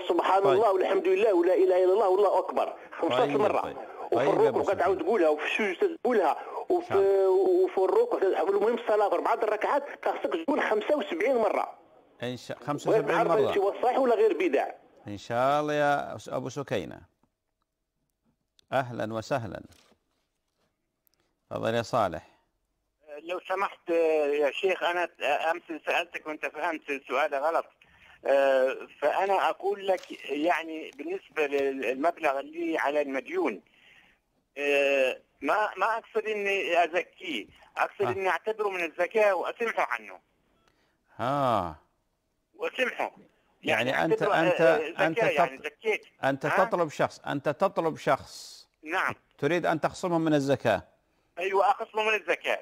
سبحان طيب. الله والحمد لله ولا اله الا الله والله اكبر 15 طيب. مره طيب. وفي طيب الركوع كتعاود تقولها وفي السجود تقولها وفي وفي الركوع المهم الصلاه في اربعه الركعات خاصك تقول 75 مره ان شاء 75 مره هو صحيح ولا غير بدع ان شاء الله يا ابو سكينه أهلا وسهلا تفضل يا صالح لو سمحت يا شيخ أنا أمس سألتك وأنت فهمت السؤال غلط فأنا أقول لك يعني بالنسبة للمبلغ اللي على المديون ما ما أقصد إني أزكيه أقصد آه. إني أعتبره من الزكاة وأسمحه عنه ها آه. وأسمحه يعني, إيه، انت انت إيه، إيه، انت يعني تطلب انت تطلب شخص انت تطلب شخص نعم تريد ان تخصمه من الزكاه ايوه اخصمه من الزكاه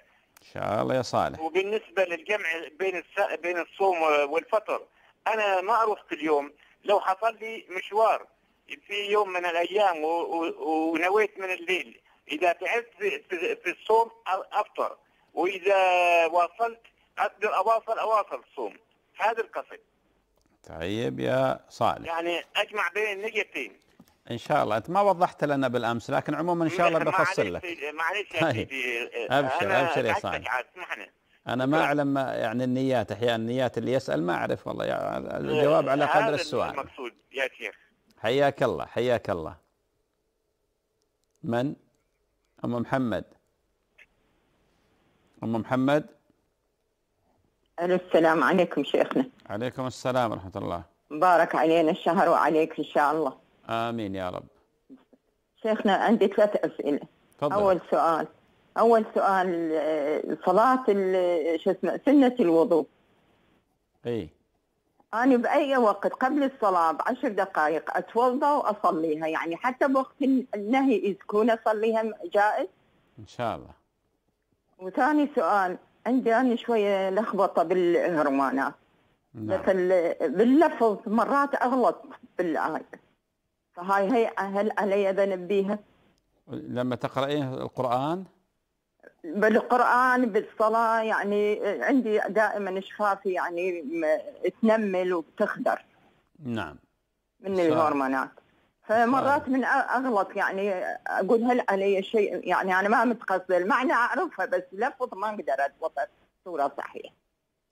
ان شاء الله يا صالح وبالنسبه للجمع بين الس... بين الصوم والفطر انا ما اروح كل يوم لو حصل لي مشوار في يوم من الايام و... و... ونويت من الليل اذا تعبت في... في الصوم افطر واذا واصلت اقدر اواصل اواصل الصوم هذا القصد طيب يا صالح يعني اجمع بين النيتين ان شاء الله انت ما وضحت لنا بالامس لكن عموما ان شاء الله بفصل لك معلش طيب. سيدي ابشر ابشر يا صالح انا ما اعلم يعني النيات احيانا النيات اللي يسال ما اعرف والله يعني الجواب على قدر السؤال المقصود يا شيخ حياك الله حياك الله من ام محمد ام محمد السلام عليكم شيخنا عليكم السلام ورحمة الله بارك علينا الشهر وعليك إن شاء الله آمين يا رب شيخنا عندي ثلاث أسئلة فضل. أول سؤال أول سؤال آه، صلاة شو اسمه سنة الوضوء إي أنا بأي وقت قبل الصلاة بعشر دقائق أتوضأ وأصليها يعني حتى بوقت النهي كون أصليها جائز؟ إن شاء الله وثاني سؤال عندي أنا شوية لخبطة بالهرمونات نعم. بس باللفظ مرات أغلط بالآية فهاي هي هل علي ذنب بيها؟ لما تقرأين القرآن؟ بالقرآن بالصلاة يعني عندي دائما شفافي يعني تنمل وتخدر نعم من الهرمونات فمرات آه، طيب. من اغلط يعني اقول هل علي شيء يعني انا ما متقصده المعنى اعرفها بس لفظ ما اقدر اتوصل صوره صحيحه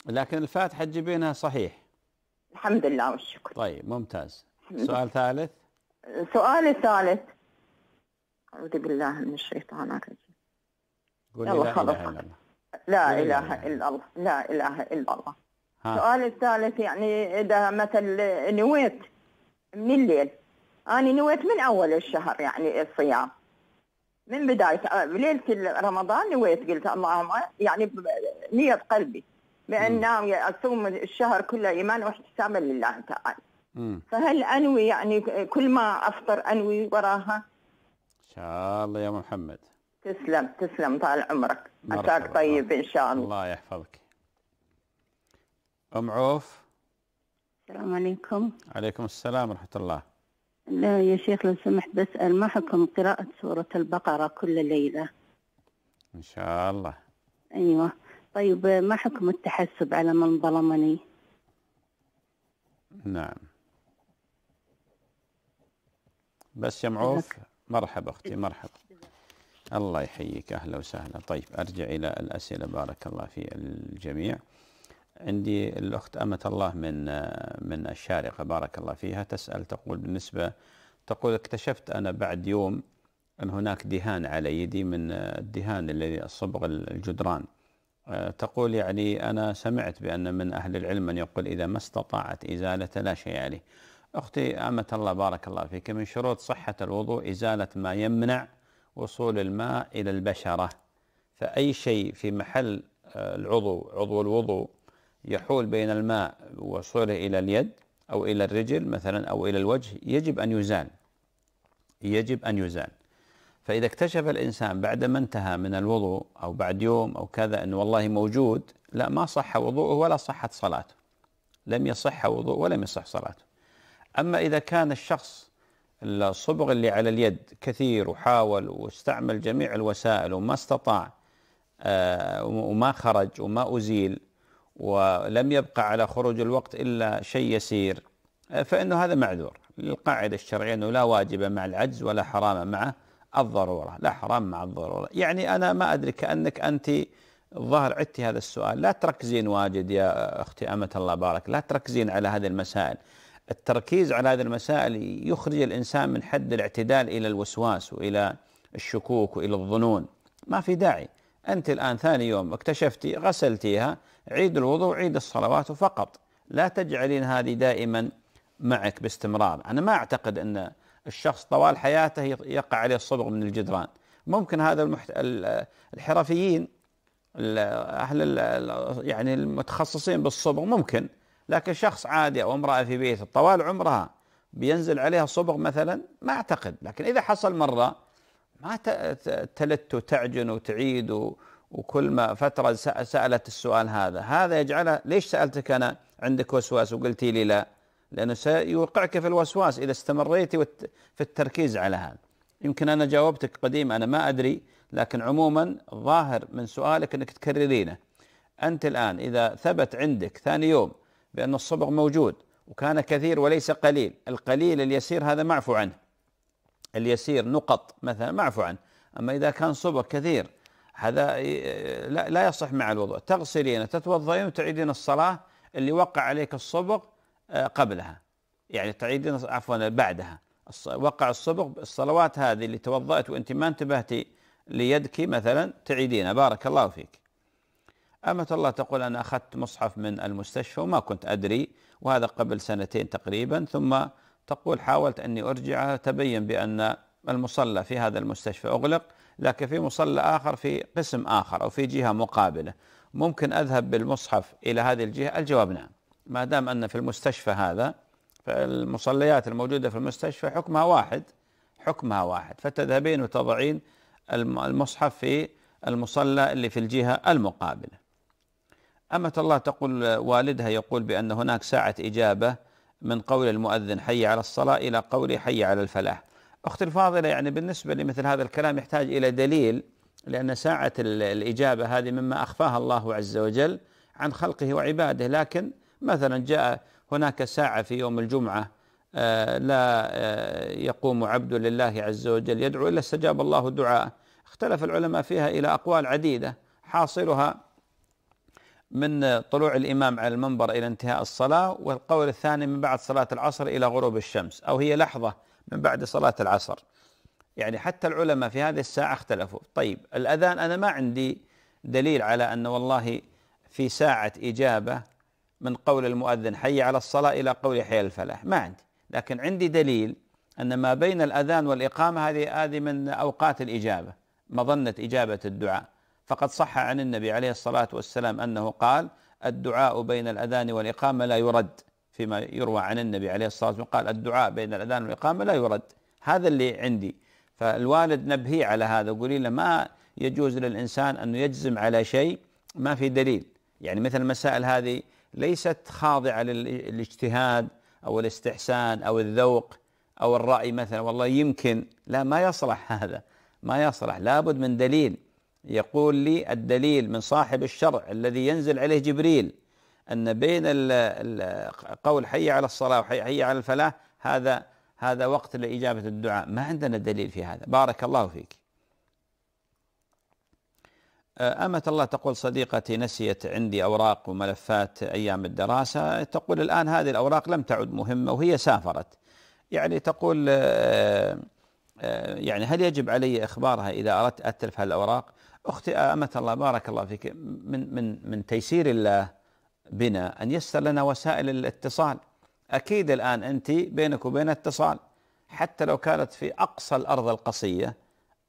لكن الفاتحه تجيبينها صحيح الحمد لله والشكر طيب ممتاز سؤال ثالث سؤال الثالث أعوذ بالله من الشيطان الرجيم قولي لا إله إلا الله لا إله إلا الله لا إله إلا الله السؤال الثالث يعني إذا مثل نويت من الليل أنا نويت من أول الشهر يعني الصيام من بداية آه، ليلة رمضان نويت قلت اللهم يعني نية قلبي بأن ناوية أصوم الشهر كله إيمان واحتسابا لله تعالى فهل أنوي يعني كل ما أفطر أنوي وراها إن شاء الله يا محمد تسلم تسلم طال عمرك عساك طيب إن شاء الله الله يحفظك أم عوف السلام عليكم عليكم السلام ورحمة الله لا يا شيخ لو سمحت بسأل ما حكم قراءة سورة البقرة كل ليلة؟ إن شاء الله أيوة طيب ما حكم التحسب على من ظلمني؟ نعم بس يا معوف مرحبا أختي مرحبا الله يحييك أهلا وسهلا طيب أرجع إلى الأسئلة بارك الله في الجميع عندي الأخت أمة الله من من الشارقة بارك الله فيها تسأل تقول بالنسبة تقول اكتشفت أنا بعد يوم أن هناك دهان على يدي من الدهان الذي صبغ الجدران تقول يعني أنا سمعت بأن من أهل العلم من يقول إذا ما استطاعت إزالته لا شيء عليه أختي أمة الله بارك الله فيك من شروط صحة الوضوء إزالة ما يمنع وصول الماء إلى البشرة فأي شيء في محل آه، العضو عضو الوضوء يحول بين الماء وصوله إلى اليد أو إلى الرجل مثلا أو إلى الوجه يجب أن يزال يجب أن يزال فإذا اكتشف الإنسان بعد ما انتهى من الوضوء أو بعد يوم أو كذا أنه والله موجود لا ما صح وضوءه ولا صحت صلاته لم يصح وضوء ولم يصح صلاته أما إذا كان الشخص الصبغ اللي على اليد كثير وحاول واستعمل جميع الوسائل وما استطاع آه، وما خرج وما أزيل ولم يبقى على خروج الوقت إلا شيء يسير فإنه هذا معذور القاعدة الشرعية أنه لا واجب مع العجز ولا حرام مع الضرورة لا حرام مع الضرورة يعني أنا ما أدري كأنك أنت الظاهر عدتي هذا السؤال لا تركزين واجد يا أختي أمة الله بارك لا تركزين على هذه المسائل التركيز على هذه المسائل يخرج الإنسان من حد الاعتدال إلى الوسواس وإلى الشكوك وإلى الظنون ما في داعي أنت الآن ثاني يوم اكتشفتي غسلتيها عيد الوضوء عيد الصلوات فقط لا تجعلين هذه دائما معك باستمرار أنا ما أعتقد أن الشخص طوال حياته يقع عليه الصبغ من الجدران ممكن هذا المحت... الحرفيين أهل يعني المتخصصين بالصبغ ممكن لكن شخص عادي أو امرأة في بيته طوال عمرها بينزل عليها صبغ مثلا ما أعتقد لكن إذا حصل مرة ما تلت وتعجن وتعيد وكل ما فترة سألت السؤال هذا هذا يجعله ليش سألتك أنا عندك وسواس وقلتي لي لا لأنه سيوقعك في الوسواس إذا استمريتي في التركيز على هذا يمكن أنا جاوبتك قديم أنا ما أدري لكن عموما ظاهر من سؤالك أنك تكررينه أنت الآن إذا ثبت عندك ثاني يوم بأن الصبغ موجود وكان كثير وليس قليل القليل اليسير هذا معفو عنه اليسير نقط مثلا معفو عنه أما إذا كان صبغ كثير هذا إيه، لا يصح مع الوضوء تغسلين تتوضئين وتعيدين الصلاة اللي وقع عليك الصبغ آه، قبلها يعني تعيدين عفوا بعدها وقع الصبغ الصلوات هذه اللي توضأت وأنت ما انتبهتي ليدك مثلا تعيدينها بارك الله فيك أمة الله تقول أنا أخذت مصحف من المستشفى وما كنت أدري وهذا قبل سنتين تقريبا ثم تقول حاولت أني أرجعها تبين بأن المصلى في هذا المستشفى أغلق لكن في مصلى آخر في قسم آخر أو في جهة مقابلة ممكن أذهب بالمصحف إلى هذه الجهة الجواب نعم ما دام أن في المستشفى هذا فالمصليات الموجودة في المستشفى حكمها واحد حكمها واحد فتذهبين وتضعين المصحف في المصلى اللي في الجهة المقابلة أمة الله تقول والدها يقول بأن هناك ساعة إجابة من قول المؤذن حي على الصلاة إلى قول حي على الفلاح أختي الفاضلة يعني بالنسبة لمثل هذا الكلام يحتاج إلى دليل لأن ساعة الإجابة هذه مما أخفاها الله عز وجل عن خلقه وعباده لكن مثلا جاء هناك ساعة في يوم الجمعة آه، لا آه، يقوم عبد لله عز وجل يدعو إلا استجاب الله دعاءه اختلف العلماء فيها إلى أقوال عديدة حاصلها من طلوع الإمام على المنبر إلى انتهاء الصلاة والقول الثاني من بعد صلاة العصر إلى غروب الشمس أو هي لحظة من بعد صلاة العصر يعني حتى العلماء في هذه الساعة اختلفوا طيب الأذان أنا ما عندي دليل على أن والله في ساعة إجابة من قول المؤذن حي على الصلاة إلى قول حي الفلاح ما عندي لكن عندي دليل أن ما بين الأذان والإقامة هذه هذه من أوقات الإجابة مظنة إجابة الدعاء فقد صح عن النبي عليه الصلاة والسلام أنه قال الدعاء بين الأذان والإقامة لا يرد فيما يروى عن النبي عليه الصلاة والسلام قال الدعاء بين الأذان والإقامة لا يرد هذا اللي عندي فالوالد نبهيه على هذا قولي له ما يجوز للإنسان أنه يجزم على شيء ما في دليل يعني مثل المسائل هذه ليست خاضعة للاجتهاد أو الاستحسان أو الذوق أو الرأي مثلا والله يمكن لا ما يصلح هذا ما يصلح لابد من دليل يقول لي الدليل من صاحب الشرع الذي ينزل عليه جبريل أن بين قول حي على الصلاة وحي حي على الفلاح هذا هذا وقت لإجابة الدعاء ما عندنا دليل في هذا بارك الله فيك أه، أمة الله تقول صديقتي نسيت عندي أوراق وملفات أيام الدراسة تقول الآن هذه الأوراق لم تعد مهمة وهي سافرت يعني تقول أه، أه، يعني هل يجب علي إخبارها إذا أردت أتلف هالأوراق أختي أمة الله بارك الله فيك من من من تيسير الله بنا أن يسر لنا وسائل الاتصال أكيد الآن أنت بينك وبين اتصال حتى لو كانت في أقصى الأرض القصية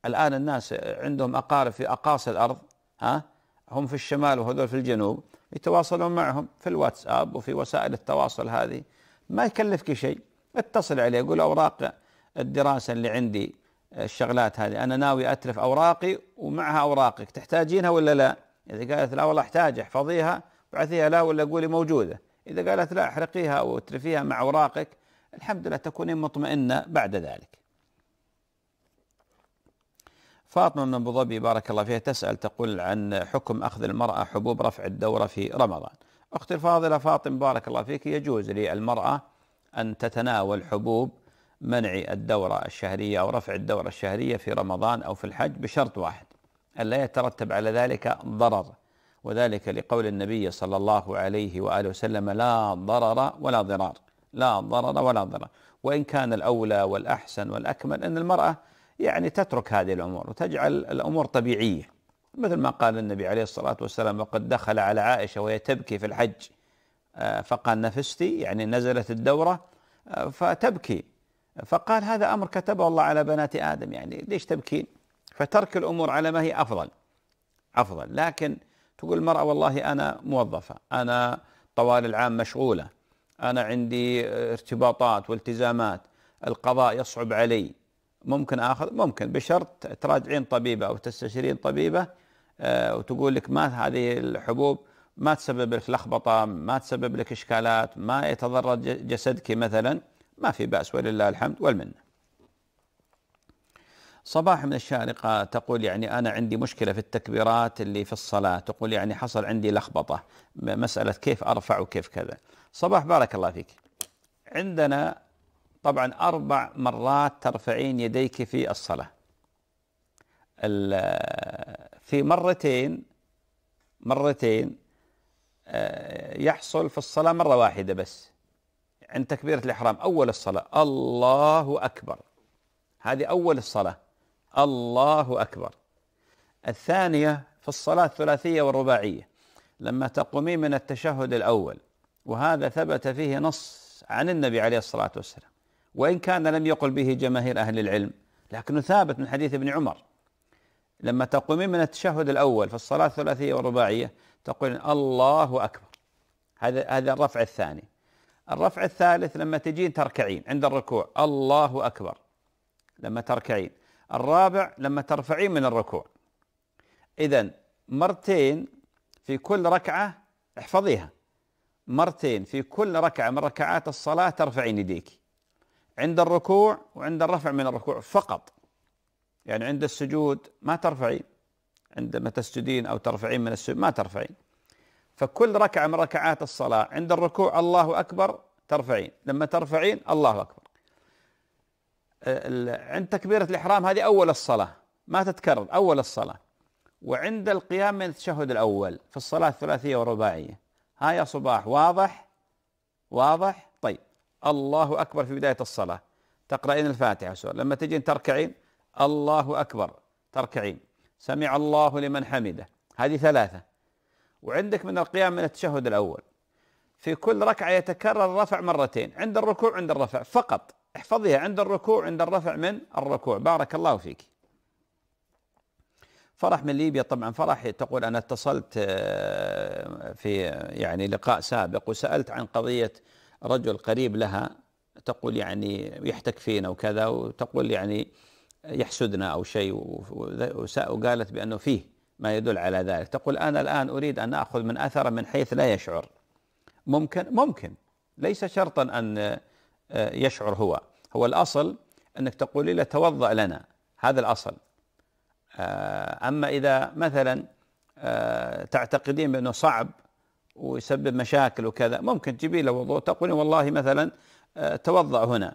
الآن الناس عندهم أقارب في أقاصي الأرض ها هم في الشمال وهذول في الجنوب يتواصلون معهم في الواتساب وفي وسائل التواصل هذه ما يكلفك شيء اتصل عليه يقول أوراق الدراسة اللي عندي الشغلات هذه أنا ناوي أتلف أوراقي ومعها أوراقك تحتاجينها ولا لا إذا قالت لا والله أحتاج احفظيها بعثيها لا ولا قولي موجودة إذا قالت لا احرقيها أو اترفيها مع أوراقك الحمد لله تكونين مطمئنة بعد ذلك فاطمة من أبو ظبي بارك الله فيها تسأل تقول عن حكم أخذ المرأة حبوب رفع الدورة في رمضان أختي الفاضلة فاطمة بارك الله فيك يجوز للمرأة أن تتناول حبوب منع الدورة الشهرية أو رفع الدورة الشهرية في رمضان أو في الحج بشرط واحد أن لا يترتب على ذلك ضرر وذلك لقول النبي صلى الله عليه وآله وسلم لا ضرر ولا ضرار لا ضرر ولا ضرار وإن كان الأولى والأحسن والأكمل أن المرأة يعني تترك هذه الأمور وتجعل الأمور طبيعية مثل ما قال النبي عليه الصلاة والسلام وقد دخل على عائشة وهي تبكي في الحج آه، فقال نفستي يعني نزلت الدورة آه، فتبكي فقال هذا أمر كتبه الله على بنات آدم يعني ليش تبكين فترك الأمور على ما هي أفضل أفضل لكن تقول المرأة والله أنا موظفة أنا طوال العام مشغولة أنا عندي ارتباطات والتزامات القضاء يصعب علي ممكن آخذ ممكن بشرط تراجعين طبيبة أو تستشيرين طبيبة آه، وتقول لك ما هذه الحبوب ما تسبب لك لخبطة ما تسبب لك إشكالات ما يتضرر جسدك مثلا ما في بأس ولله الحمد والمنه صباح من الشارقة تقول يعني أنا عندي مشكلة في التكبيرات اللي في الصلاة تقول يعني حصل عندي لخبطة مسألة كيف أرفع وكيف كذا صباح بارك الله فيك عندنا طبعا أربع مرات ترفعين يديك في الصلاة في مرتين مرتين آه، يحصل في الصلاة مرة واحدة بس عند تكبيرة الإحرام أول الصلاة الله أكبر هذه أول الصلاة الله أكبر الثانية في الصلاة الثلاثية والرباعية لما تقومين من التشهد الأول وهذا ثبت فيه نص عن النبي عليه الصلاة والسلام وإن كان لم يقل به جماهير أهل العلم لكنه ثابت من حديث ابن عمر لما تقومين من التشهد الأول في الصلاة الثلاثية والرباعية تقولين الله أكبر هذا هذا الرفع الثاني الرفع الثالث لما تجين تركعين عند الركوع الله أكبر لما تركعين الرابع لما ترفعين من الركوع إذا مرتين في كل ركعة احفظيها مرتين في كل ركعة من ركعات الصلاة ترفعين يديك عند الركوع وعند الرفع من الركوع فقط يعني عند السجود ما ترفعين عندما تسجدين أو ترفعين من السجود ما ترفعين فكل ركعة من ركعات الصلاة عند الركوع الله أكبر ترفعين لما ترفعين الله أكبر عند تكبيرة الإحرام هذه أول الصلاة ما تتكرر أول الصلاة وعند القيام من التشهد الأول في الصلاة الثلاثية والرباعية هاي صباح واضح واضح طيب الله أكبر في بداية الصلاة تقرأين الفاتحة سؤال لما تجين تركعين الله أكبر تركعين سمع الله لمن حمده هذه ثلاثة وعندك من القيام من التشهد الأول في كل ركعة يتكرر الرفع مرتين عند الركوع عند الرفع فقط احفظيها عند الركوع عند الرفع من الركوع بارك الله فيك فرح من ليبيا طبعا فرح تقول انا اتصلت آه، في يعني لقاء سابق وسالت عن قضيه رجل قريب لها تقول يعني يحتك فينا وكذا وتقول يعني يحسدنا او شيء وقالت بانه فيه ما يدل على ذلك تقول انا الان اريد ان اخذ من اثره من حيث لا يشعر ممكن ممكن ليس شرطا ان آه، يشعر هو هو الأصل أنك تقول له توضأ لنا هذا الأصل آه، أما إذا مثلا آه، تعتقدين بأنه صعب ويسبب مشاكل وكذا ممكن تجيبي له وضوء تقولين والله مثلا توضأ هنا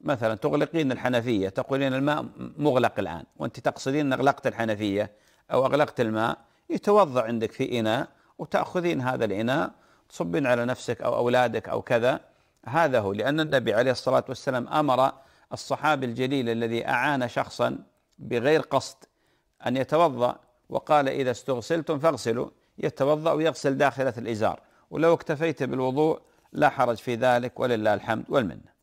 مثلا تغلقين الحنفية تقولين الماء مغلق الآن وأنت تقصدين أن أغلقت الحنفية أو أغلقت الماء يتوضأ عندك في إناء وتأخذين هذا الإناء تصبين على نفسك أو أولادك أو كذا هذا هو لأن النبي عليه الصلاة والسلام أمر الصحابي الجليل الذي أعان شخصا بغير قصد أن يتوضأ وقال إذا استغسلتم فاغسلوا يتوضأ ويغسل داخلة الإزار ولو اكتفيت بالوضوء لا حرج في ذلك ولله الحمد والمنه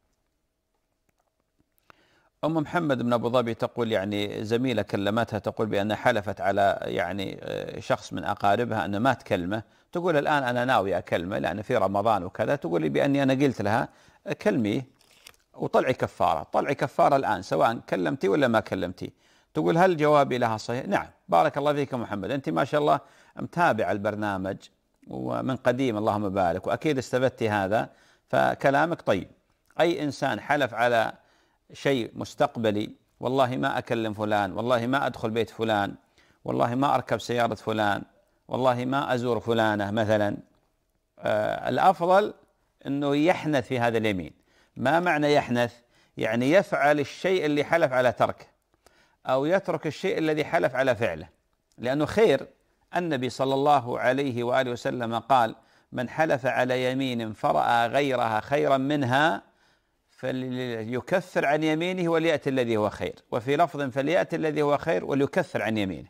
أم محمد من أبو ظبي تقول يعني زميلة كلمتها تقول بأنها حلفت على يعني آه، شخص من أقاربها أنه ما تكلمه تقول الآن أنا ناوي أكلمه لأن في رمضان وكذا تقول لي بأني أنا قلت لها كلميه وطلعي كفارة طلعي كفارة الآن سواء كلمتي ولا ما كلمتي تقول هل جوابي لها صحيح نعم بارك الله فيك محمد أنت ما شاء الله متابع البرنامج ومن قديم اللهم بارك وأكيد استفدتي هذا فكلامك طيب أي إنسان حلف على شيء مستقبلي والله ما أكلم فلان والله ما أدخل بيت فلان والله ما أركب سيارة فلان والله ما أزور فلانة مثلا آه الأفضل أنه يحنث في هذا اليمين ما معنى يحنث يعني يفعل الشيء اللي حلف على تركه أو يترك الشيء الذي حلف على فعله لأنه خير النبي صلى الله عليه وآله وسلم قال من حلف على يمين فرأى غيرها خيرا منها فليكثر عن يمينه وليأتي الذي هو خير وفي لفظ فليأتي الذي هو خير وليكثر عن يمينه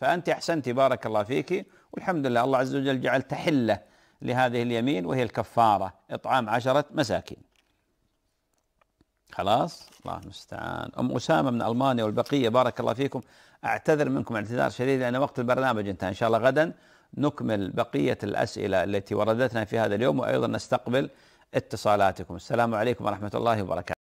فأنت أحسنت بارك الله فيك والحمد لله الله عز وجل جعل تحلة لهذه اليمين وهي الكفارة إطعام عشرة مساكين خلاص الله المستعان أم أسامة من ألمانيا والبقية بارك الله فيكم أعتذر منكم اعتذار شديد لأن وقت البرنامج انتهى إن شاء الله غدا نكمل بقية الأسئلة التي وردتنا في هذا اليوم وأيضا نستقبل اتصالاتكم السلام عليكم ورحمة الله وبركاته